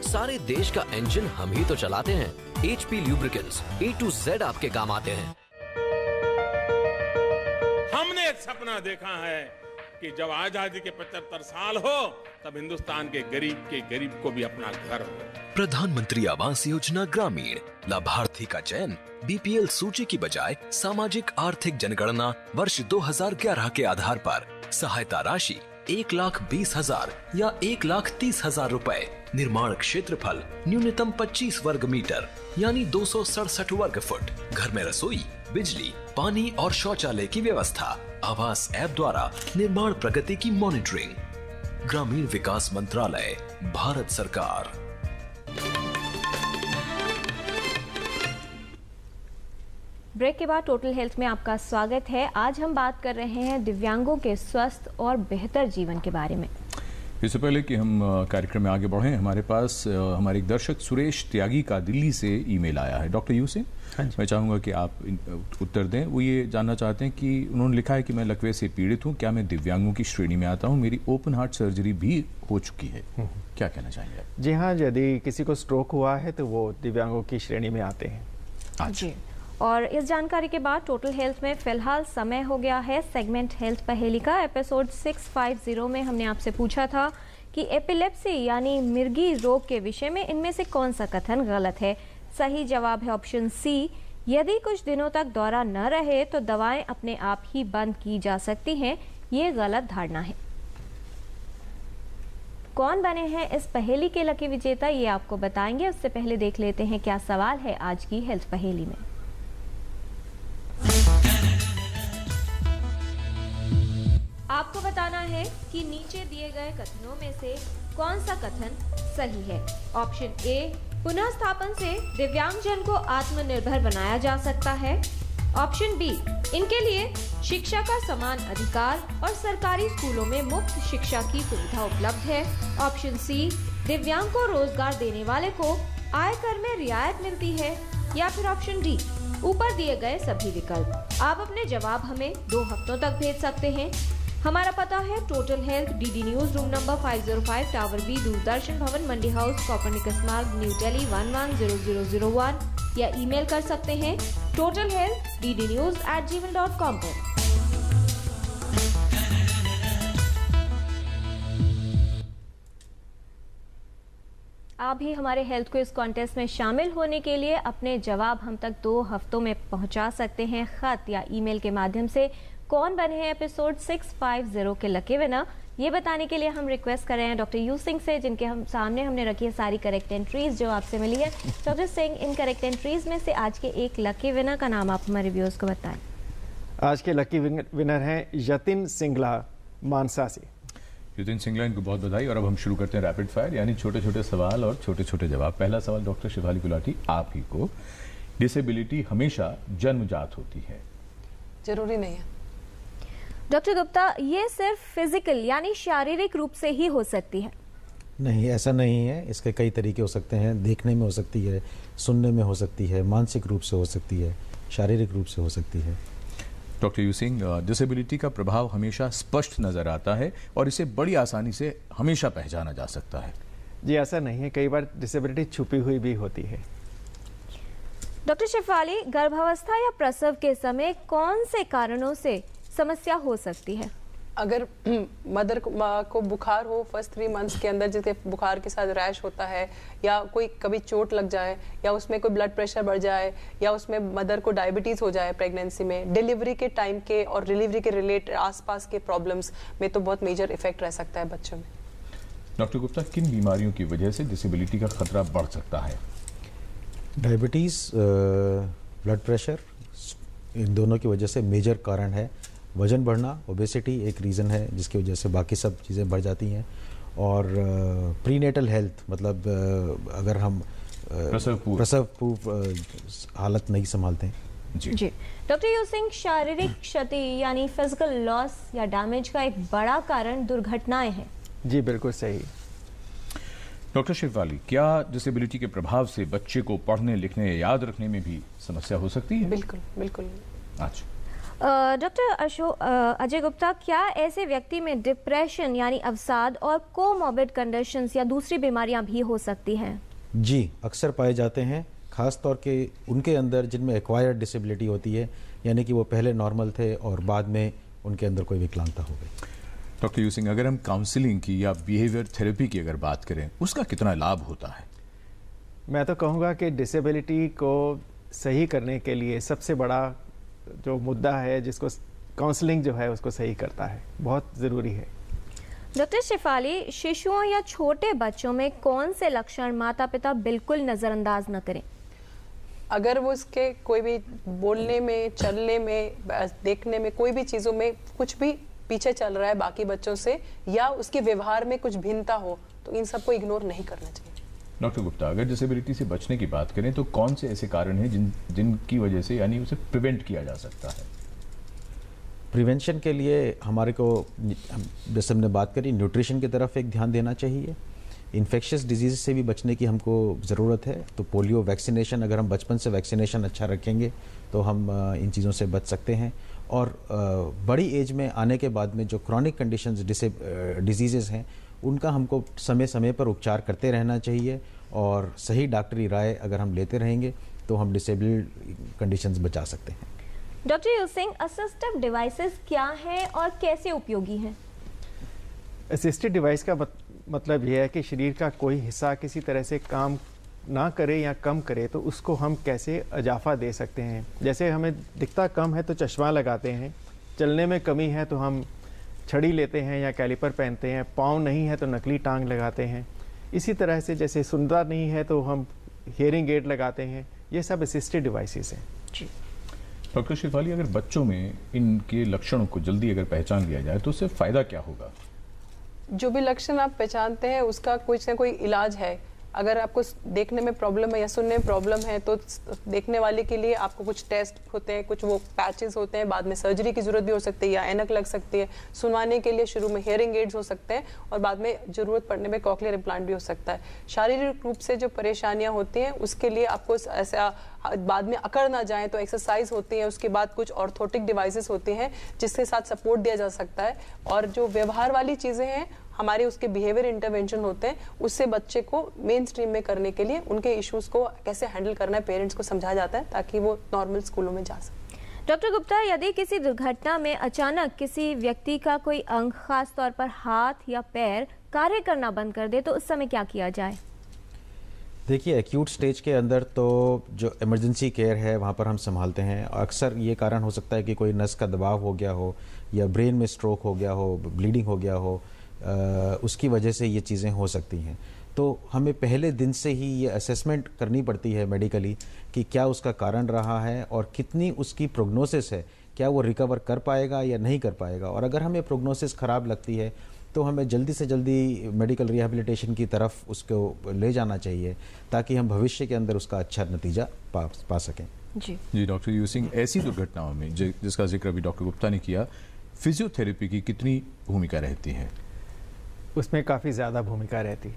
Speaker 7: सारे देश का इंजन हम ही तो चलाते हैं H P lubricants A to Z आपके काम आते हैं हमने एक सपना देखा है
Speaker 1: कि जब आजादी के पचहत्तर साल हो तब हिंदुस्तान के गरीब के गरीब को भी
Speaker 7: अपना घर हो प्रधानमंत्री आवास योजना ग्रामीण लाभार्थी का चयन बीपीएल सूची की बजाय सामाजिक आर्थिक जनगणना वर्ष 2011 के आधार पर सहायता राशि एक लाख बीस हजार या एक लाख तीस हजार रूपए निर्माण क्षेत्रफल न्यूनतम पच्चीस वर्ग मीटर यानी दो सौ सड़सठ वर्ग फुट घर में रसोई बिजली पानी और शौचालय की व्यवस्था आवास ऐप द्वारा निर्माण प्रगति की मॉनिटरिंग ग्रामीण विकास मंत्रालय भारत सरकार
Speaker 2: ब्रेक के बाद टोटल हेल्थ में आपका स्वागत है आज हम बात कर रहे हैं दिव्यांगों के स्वस्थ और बेहतर जीवन के बारे में
Speaker 1: इससे पहले कि हम कार्यक्रम में आगे बढ़ें हमारे पास हमारे एक दर्शक सुरेश त्यागी का दिल्ली से ईमेल आया है डॉक्टर यूसिन हाँ मैं चाहूंगा कि आप उत्तर दें वो ये जानना चाहते हैं कि उन्होंने लिखा है कि मैं लकवे से पीड़ित हूँ क्या मैं दिव्यांगों की श्रेणी में आता हूँ मेरी ओपन हार्ट सर्जरी भी हो चुकी है हम्म। क्या कहना चाहेंगे
Speaker 3: जी हाँ यदि किसी को स्ट्रोक हुआ है तो वो दिव्यांगों की श्रेणी में आते
Speaker 2: हैं जी और इस जानकारी के बाद टोटल हेल्थ में फिलहाल समय हो गया है सेगमेंट हेल्थ पहेली का एपिसोड 650 में हमने आपसे पूछा था कि एपिलेप्सी यानी मिर्गी रोग के विषय में इनमें से कौन सा कथन गलत है सही जवाब है ऑप्शन सी यदि कुछ दिनों तक दौरा न रहे तो दवाएं अपने आप ही बंद की जा सकती हैं ये गलत धारणा है कौन बने हैं इस पहेली के लकी विजेता ये आपको बताएंगे उससे पहले देख लेते हैं क्या सवाल है आज की हेल्थ पहेली में है कि नीचे दिए गए कथनों में से कौन सा कथन सही है ऑप्शन ए पुनः स्थापन से दिव्यांगजन को आत्मनिर्भर बनाया जा सकता है ऑप्शन बी इनके लिए शिक्षा का समान अधिकार और सरकारी स्कूलों में मुफ्त शिक्षा की सुविधा उपलब्ध है ऑप्शन सी दिव्यांग को रोजगार देने वाले को आयकर में रियायत मिलती है या फिर ऑप्शन डी ऊपर दिए गए सभी विकल्प आप अपने जवाब हमें दो हफ्तों तक भेज सकते हैं हमारा पता है total health DD news room number 505 tower B Doordarshan Bhavan Mandi house Copernicus Marg New Delhi 110001 या ईमेल कर सकते हैं total health DD news at Gmail dot com पर आप भी हमारे हेल्थ क्विज कॉन्टेस्ट में शामिल होने के लिए अपने जवाब हम तक दो हफ्तों में पहुंचा सकते हैं ख़त या ईमेल के माध्यम से कौन बने हैं एपिसोड 650 के लकी विनर ये बताने के लिए हम रिक्वेस्ट कर रहे हैं डॉक्टर यू सिंह से जिनके हम सामने हमने रखी है सारी करेक्ट एंट्रीज जो आपसे मिली है डॉक्टर सिंह इन करेक्ट एंट्रीज में से आज के एक लकी विनर का नाम आप हमारे व्यूअर्स को बताएं
Speaker 3: आज के लकी विनर हैं यतिन सिंगला मानसा से
Speaker 1: यतिन सिंगला इनको बहुत बधाई और अब हम शुरू करते हैं रैपिड फायर यानी छोटे छोटे सवाल और छोटे छोटे जवाब पहला सवाल डॉक्टर शिवाली गुलाटी आप ही को डिसेबिलिटी हमेशा
Speaker 4: जन्मजात होती है
Speaker 2: जरूरी नहीं है डॉक्टर गुप्ता ये सिर्फ फिजिकल यानी शारीरिक रूप से ही हो सकती है
Speaker 4: नहीं ऐसा नहीं है इसके कई तरीके हो सकते हैं देखने में हो सकती है सुनने में हो सकती है मानसिक रूप से हो सकती है शारीरिक रूप से हो सकती है
Speaker 1: डॉक्टर यू सिंह डिसेबिलिटी का प्रभाव हमेशा स्पष्ट नज़र आता है और इसे बड़ी आसानी से हमेशा पहचाना जा सकता है
Speaker 3: जी ऐसा नहीं है कई बार डिसेबिलिटी छुपी हुई भी होती है
Speaker 2: डॉक्टर शिफाली गर्भावस्था
Speaker 6: या प्रसव के समय कौन से कारणों से समस्या हो सकती है अगर मदर को, को बुखार हो फर्स्ट थ्री मंथ्स के अंदर जैसे बुखार के साथ रैश होता है या कोई कभी चोट लग जाए या उसमें कोई ब्लड प्रेशर बढ़ जाए या उसमें मदर को डायबिटीज़ हो जाए प्रेगनेंसी में डिलीवरी के टाइम के और डिलीवरी के रिलेटेड आसपास के प्रॉब्लम्स में तो बहुत मेजर इफेक्ट रह सकता है बच्चों में
Speaker 1: डॉक्टर गुप्ता किन बीमारियों की वजह से डिसेबिलिटी का खतरा बढ़ सकता है
Speaker 4: डायबिटीज़ ब्लड प्रेशर इन दोनों की वजह से मेजर कारण है वज़न बढ़ना ओबेसिटी एक रीज़न है जिसकी वजह से बाकी सब चीज़ें बढ़ जाती हैं और प्रीनेटल हेल्थ मतलब अगर हम प्रसव प्रूफ हालत नहीं संभालते हैं
Speaker 3: जी जी
Speaker 2: डॉक्टर यू सिंह शारीरिक क्षति यानी फिजिकल लॉस या डैमेज का एक बड़ा कारण दुर्घटनाएं हैं
Speaker 3: जी बिल्कुल सही डॉक्टर शिववाली
Speaker 1: क्या डिसेबिलिटी के प्रभाव से बच्चे को पढ़ने लिखने याद रखने में भी समस्या हो सकती है
Speaker 6: बिल्कुल बिल्कुल अच्छा
Speaker 2: डॉक्टर अशोक अजय गुप्ता क्या ऐसे व्यक्ति में डिप्रेशन यानी अवसाद और कोमोबिड कंडीशंस या दूसरी बीमारियां भी हो सकती हैं
Speaker 4: जी अक्सर पाए जाते हैं ख़ास तौर के उनके अंदर जिनमें एक्वायर्ड डिसेबिलिटी होती है यानी कि वो पहले नॉर्मल थे और बाद में उनके अंदर कोई विकलांगता हो गई
Speaker 1: डॉक्टर सिंह अगर हम काउंसलिंग की या बिहेवियर थेरेपी की अगर बात करें उसका कितना लाभ होता है
Speaker 3: मैं तो कहूँगा कि डिसेबिलिटी को सही करने के लिए सबसे बड़ा जो मुद्दा है जिसको काउंसलिंग जो है उसको सही करता है बहुत ज़रूरी है
Speaker 2: डॉक्टर शिफाली शिशुओं या छोटे बच्चों में कौन से लक्षण माता पिता बिल्कुल नज़रअंदाज न करें
Speaker 6: अगर वो उसके कोई भी बोलने में चलने में देखने में कोई भी चीज़ों में कुछ भी पीछे चल रहा है बाकी बच्चों से या उसके व्यवहार में कुछ भिन्नता हो तो इन सबको इग्नोर नहीं करना चाहिए
Speaker 1: डॉक्टर गुप्ता अगर डिसेबिलिटी से बचने की बात करें तो कौन से ऐसे कारण हैं जिन जिनकी वजह से यानी
Speaker 4: उसे प्रिवेंट किया जा सकता है प्रिवेंशन के लिए हमारे को जैसे हमने बात करी न्यूट्रिशन की तरफ एक ध्यान देना चाहिए इन्फेक्शियस डिजीज से भी बचने की हमको ज़रूरत है तो पोलियो वैक्सीनेशन अगर हम बचपन से वैक्सीनेशन अच्छा रखेंगे तो हम इन चीज़ों से बच सकते हैं और बड़ी एज में आने के बाद में जो क्रॉनिक कंडीशंस डिसे डिजीज़ हैं उनका हमको समय समय पर उपचार करते रहना चाहिए और सही डॉक्टरी राय अगर हम लेते रहेंगे तो हम डिसेबल कंडीशंस बचा
Speaker 3: सकते हैं
Speaker 2: doctor U Singh assistive devices क्या हैं और कैसे उपयोगी हैं
Speaker 3: असिस्टिव डिवाइस का मतलब यह है कि शरीर का कोई हिस्सा किसी तरह से काम ना करे या कम करे तो उसको हम कैसे अजाफा दे सकते हैं जैसे हमें दिखता कम है तो चश्मा लगाते हैं चलने में कमी है तो हम छड़ी लेते हैं या कैलिपर पहनते हैं पाँव नहीं है तो नकली टांग लगाते हैं इसी तरह से जैसे सुंदर नहीं है तो हम हेयरिंग एड लगाते हैं ये सब असिस्टेड डिवाइसेस हैं जी
Speaker 1: डॉक्टर शिफाली अगर बच्चों में इनके लक्षणों को जल्दी अगर पहचान लिया जाए तो उससे फ़ायदा क्या होगा
Speaker 6: जो भी लक्षण आप पहचानते हैं उसका कुछ ना कोई इलाज है अगर आपको देखने में प्रॉब्लम है या सुनने में प्रॉब्लम है तो देखने वाले के लिए आपको कुछ टेस्ट होते हैं कुछ वो पैचेस होते हैं बाद में सर्जरी की ज़रूरत भी हो सकती है या एनक लग सकती है सुनवाने के लिए शुरू में हेयरिंग एड्स हो सकते हैं और बाद में ज़रूरत पड़ने में कॉकलियर इम्प्लांट भी हो सकता है शारीरिक रूप से जो परेशानियाँ होती हैं उसके लिए आपको ऐसा बाद में अकड़ ना जाए तो एक्सरसाइज होती है उसके बाद कुछ ऑर्थोटिक डिवाइसेस होती हैं जिसके साथ सपोर्ट दिया जा सकता है और जो व्यवहार वाली चीज़ें हैं हमारे उसके बिहेवियर इंटरवेंशन होते हैं उससे बच्चे को मेन स्ट्रीम में करने के लिए उनके इश्यूज को कैसे हैंडल करना है पेरेंट्स को समझा जाता है ताकि वो नॉर्मल स्कूलों में जा सके
Speaker 2: डॉक्टर गुप्ता यदि किसी दुर्घटना में अचानक किसी व्यक्ति का कोई अंग खास तौर पर हाथ या पैर कार्य करना बंद कर दे तो उस समय क्या किया जाए
Speaker 4: देखिए एक्यूट स्टेज के अंदर तो जो इमरजेंसी केयर है वहाँ पर हम संभालते हैं अक्सर ये कारण हो सकता है कि कोई नस का दबाव हो गया हो या ब्रेन में स्ट्रोक हो गया हो ब्लीडिंग हो गया हो उसकी वजह से ये चीज़ें हो सकती हैं तो हमें पहले दिन से ही ये असेसमेंट करनी पड़ती है मेडिकली कि क्या उसका कारण रहा है और कितनी उसकी प्रोग्नोसिस है क्या वो रिकवर कर पाएगा या नहीं कर पाएगा और अगर हमें प्रोग्नोसिस ख़राब लगती है तो हमें जल्दी से जल्दी मेडिकल रिहेबिलिटेशन की तरफ उसको ले जाना चाहिए ताकि हम भविष्य के अंदर उसका अच्छा नतीजा पा पा सकें जी जी डॉक्टर यू सिंह ऐसी दुर्घटनाओं में जिसका जिक्र अभी डॉक्टर गुप्ता ने किया फिजियोथेरेपी की कितनी
Speaker 3: भूमिका रहती है उसमें काफ़ी ज़्यादा भूमिका रहती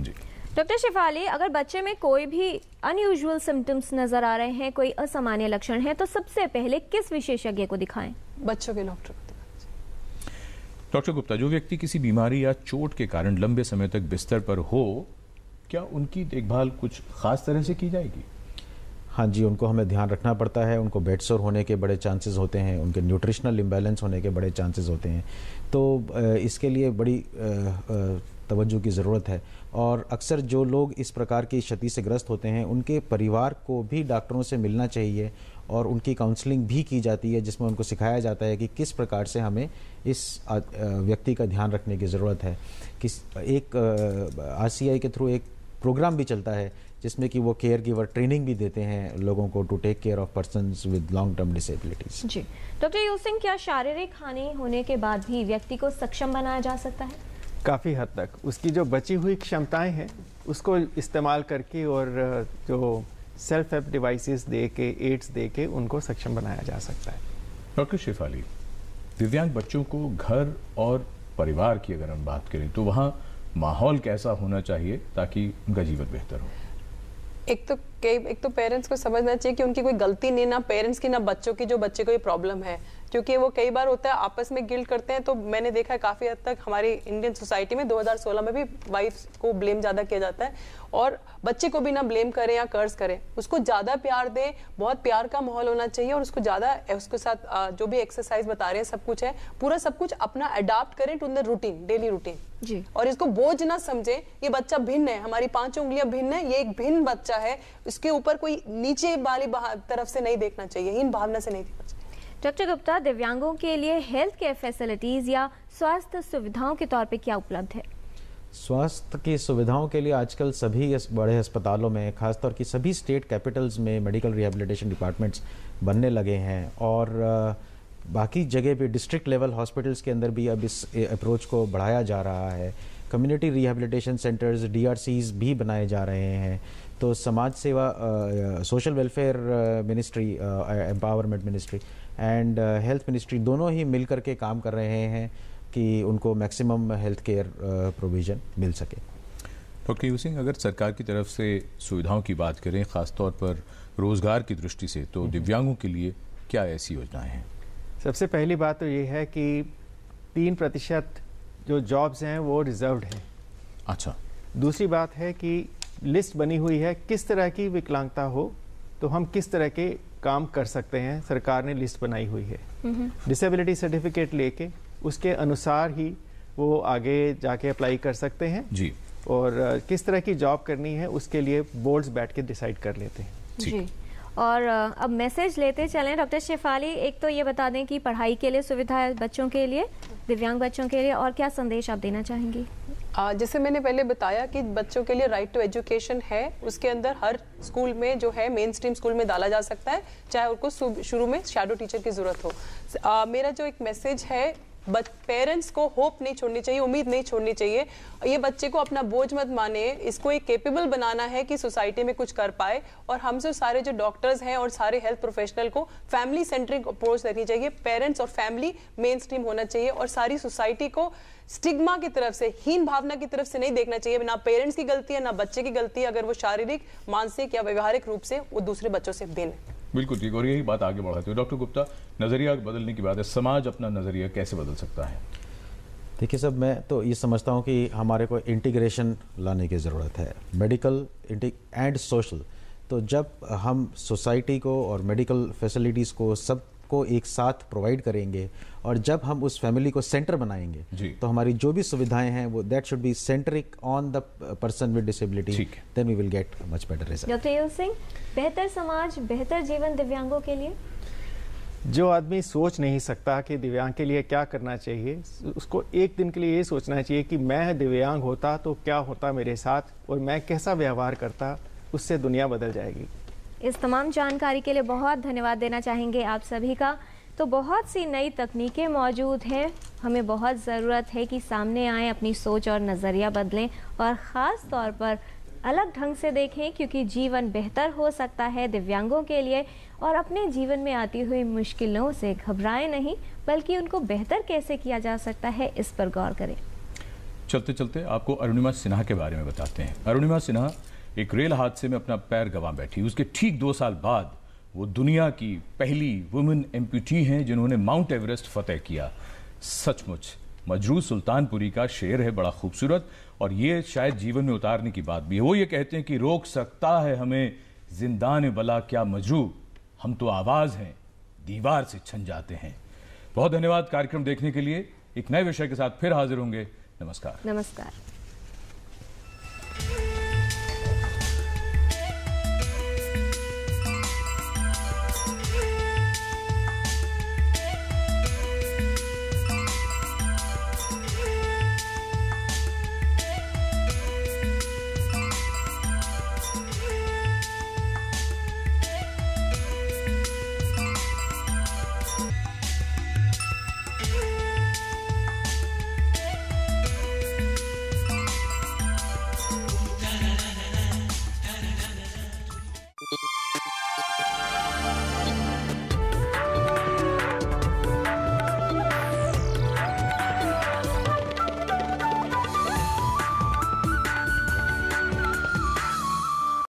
Speaker 2: जी डॉक्टर शिफाली अगर बच्चे में कोई भी अनयूजुअल सिम्टम्स नज़र आ रहे हैं कोई असामान्य लक्षण है तो सबसे पहले किस विशेषज्ञ को दिखाएं बच्चों के डॉक्टर
Speaker 1: डॉक्टर गुप्ता जो व्यक्ति किसी बीमारी या चोट के कारण लंबे समय तक बिस्तर पर हो
Speaker 4: क्या उनकी देखभाल कुछ खास तरह से की जाएगी हाँ जी उनको हमें ध्यान रखना पड़ता है उनको सोर होने के बड़े चांसेस होते हैं उनके न्यूट्रिशनल इम्बेलेंस होने के बड़े चांसेस होते हैं तो इसके लिए बड़ी तवज्जो की ज़रूरत है और अक्सर जो लोग इस प्रकार की क्षति से ग्रस्त होते हैं उनके परिवार को भी डॉक्टरों से मिलना चाहिए और उनकी काउंसलिंग भी की जाती है जिसमें उनको सिखाया जाता है कि किस प्रकार से हमें इस व्यक्ति का ध्यान रखने की ज़रूरत है किस एक आर के थ्रू एक प्रोग्राम भी चलता है जिसमें कि वो केयर गिवर ट्रेनिंग भी देते हैं लोगों को to take care of person
Speaker 3: with long term disabilities
Speaker 2: जी डॉक्टर यू सिंह क्या शारीरिक हानि होने के बाद भी व्यक्ति को सक्षम बनाया जा सकता है
Speaker 3: काफ़ी हद तक उसकी जो बची हुई क्षमताएं हैं उसको इस्तेमाल करके और जो सेल्फ हेल्प डिवाइसेस दे के एड्स दे के उनको सक्षम बनाया जा सकता है डॉक्टर शिफाली
Speaker 1: दिव्यांग बच्चों को घर और परिवार की अगर हम बात करें तो वहाँ माहौल कैसा होना चाहिए ताकि उनका जीवन बेहतर हो
Speaker 6: एक तो कई एक तो पेरेंट्स को समझना चाहिए कि उनकी कोई गलती नहीं ना पेरेंट्स की ना बच्चों की जो बच्चे को ये प्रॉब्लम है क्योंकि वो कई बार होता है आपस में गिल्ट करते हैं तो मैंने देखा है काफ़ी हद तक हमारी इंडियन सोसाइटी में 2016 में भी वाइफ को ब्लेम ज़्यादा किया जाता है और बच्चे को भी ना ब्लेम करें या कर्ज करें उसको ज़्यादा प्यार दें बहुत प्यार का माहौल होना चाहिए और उसको ज़्यादा उसके साथ जो भी एक्सरसाइज बता रहे हैं सब कुछ है पूरा सब कुछ अपना अडाप्ट करें to the routine daily routine जी और इसको बोझ ना समझे ये बच्चा भिन्न है हमारी पांच उंगलियां भिन्न है ये एक भिन्न बच्चा है इसके ऊपर कोई नीचे वाली तरफ से नहीं देखना चाहिए इन भावना से नहीं देखना चाहिए डॉक्टर गुप्ता दिव्यांगों के लिए हेल्थ केयर फैसिलिटीज या
Speaker 2: स्वास्थ्य सुविधाओं के तौर पर क्या उपलब्ध है
Speaker 4: स्वास्थ्य की सुविधाओं के लिए आजकल सभी बड़े अस्पतालों में खासतौर की सभी स्टेट कैपिटल्स में मेडिकल रिहेबिलिटेशन डिपार्टमेंट्स बनने लगे हैं और बाकी जगह पे डिस्ट्रिक्ट लेवल हॉस्पिटल्स के अंदर भी अब इस अप्रोच को बढ़ाया जा रहा है कम्युनिटी रिहेबिलिटेशन सेंटर्स डी भी बनाए जा रहे हैं तो समाज सेवा social welfare ministry empowerment ministry and health ministry दोनों ही मिल करके काम कर रहे हैं कि उनको मैक्सिमम हेल्थ केयर प्रोविज़न मिल सके डॉक्टर यू सिंह अगर
Speaker 1: सरकार की तरफ से सुविधाओं की बात करें ख़ासतौर पर रोज़गार की दृष्टि से तो हम्म। दिव्यांगों के लिए क्या ऐसी योजनाएं हैं
Speaker 3: सबसे पहली बात तो ये है कि तीन प्रतिशत जो जॉब्स हैं वो रिजर्व्ड हैं अच्छा दूसरी बात है कि लिस्ट बनी हुई है किस तरह की विकलांगता हो तो हम किस तरह के काम कर सकते हैं सरकार ने लिस्ट बनाई हुई है डिसेबिलिटी सर्टिफिकेट लेके उसके अनुसार ही वो आगे जाके अप्लाई कर सकते हैं जी और किस तरह की जॉब करनी है उसके लिए बोर्ड्स बैठ के डिसाइड कर लेते हैं
Speaker 2: जी और अब मैसेज लेते चलें डॉक्टर शेफाली एक तो ये बता दें कि पढ़ाई के लिए सुविधा है बच्चों के लिए दिव्यांग
Speaker 6: बच्चों के लिए और क्या संदेश आप देना चाहेंगी जैसे मैंने पहले बताया कि बच्चों के लिए राइट टू एजुकेशन है उसके अंदर हर स्कूल में जो है मेन स्ट्रीम स्कूल में डाला जा सकता है चाहे उनको शुरू में शेडो टीचर की ज़रूरत हो आ, मेरा जो एक मैसेज है बट पेरेंट्स को होप नहीं छोड़नी चाहिए उम्मीद नहीं छोड़नी चाहिए ये बच्चे को अपना बोझ मत माने इसको एक केपेबल बनाना है कि सोसाइटी में कुछ कर पाए और हमसे सारे जो डॉक्टर्स हैं और सारे हेल्थ प्रोफेशनल को फैमिली सेंट्रिक अप्रोच रखनी चाहिए पेरेंट्स और फैमिली मेन स्ट्रीम होना चाहिए और सारी सोसाइटी को स्टिग्मा की तरफ से हीन भावना की तरफ से नहीं देखना चाहिए ना पेरेंट्स की गलती है ना बच्चे की गलती है अगर वो शारीरिक मानसिक या व्यवहारिक रूप से वो दूसरे बच्चों से भिन्न
Speaker 1: बिल्कुल ठीक और यही बात आगे बढ़ाते हैं डॉक्टर गुप्ता नज़रिया बदलने की बात है समाज अपना नज़रिया कैसे बदल सकता है
Speaker 4: देखिए सर मैं तो ये समझता हूँ कि हमारे को इंटीग्रेशन लाने की ज़रूरत है मेडिकल एंड सोशल तो जब हम सोसाइटी को और मेडिकल फैसिलिटीज़ को सब सबको एक साथ प्रोवाइड करेंगे और जब हम उस फैमिली को सेंटर बनाएंगे तो हमारी जो भी सुविधाएं हैं वो that should be centric on the person with disability
Speaker 3: then we will get much better result
Speaker 2: doctor U Singh बेहतर समाज बेहतर जीवन दिव्यांगों के लिए
Speaker 3: जो आदमी सोच नहीं सकता कि दिव्यांग के लिए क्या करना चाहिए उसको एक दिन के लिए ये सोचना चाहिए कि मैं दिव्यांग होता तो क्या होता मेरे साथ और मैं कैसा व्यवहार करता उससे दुनिया बदल जाएगी
Speaker 2: इस तमाम जानकारी के लिए बहुत धन्यवाद देना चाहेंगे आप सभी का तो बहुत सी नई तकनीकें मौजूद हैं हमें बहुत ज़रूरत है कि सामने आएँ अपनी सोच और नज़रिया बदलें और ख़ास तौर पर अलग ढंग से देखें क्योंकि जीवन बेहतर हो सकता है दिव्यांगों के लिए और अपने जीवन में आती हुई मुश्किलों से घबराएं नहीं बल्कि उनको बेहतर कैसे किया जा सकता है इस पर गौर करें
Speaker 1: चलते चलते आपको अरुणिमा सिन्हा के बारे में बताते हैं अरुणिमा सिन्हा एक रेल हादसे में अपना पैर गंवा बैठी उसके ठीक दो साल बाद वो दुनिया की पहली वुमेन एम्प्यूटी हैं जिन्होंने माउंट एवरेस्ट फतेह किया सचमुच मजरू सुल्तानपुरी का शेर है बड़ा खूबसूरत और ये शायद जीवन में उतारने की बात भी है वो ये कहते हैं कि रोक सकता है हमें ने बला क्या मजरू हम तो आवाज़ हैं दीवार से छन जाते हैं बहुत धन्यवाद कार्यक्रम देखने के लिए एक नए विषय के साथ फिर हाजिर होंगे नमस्कार
Speaker 2: नमस्कार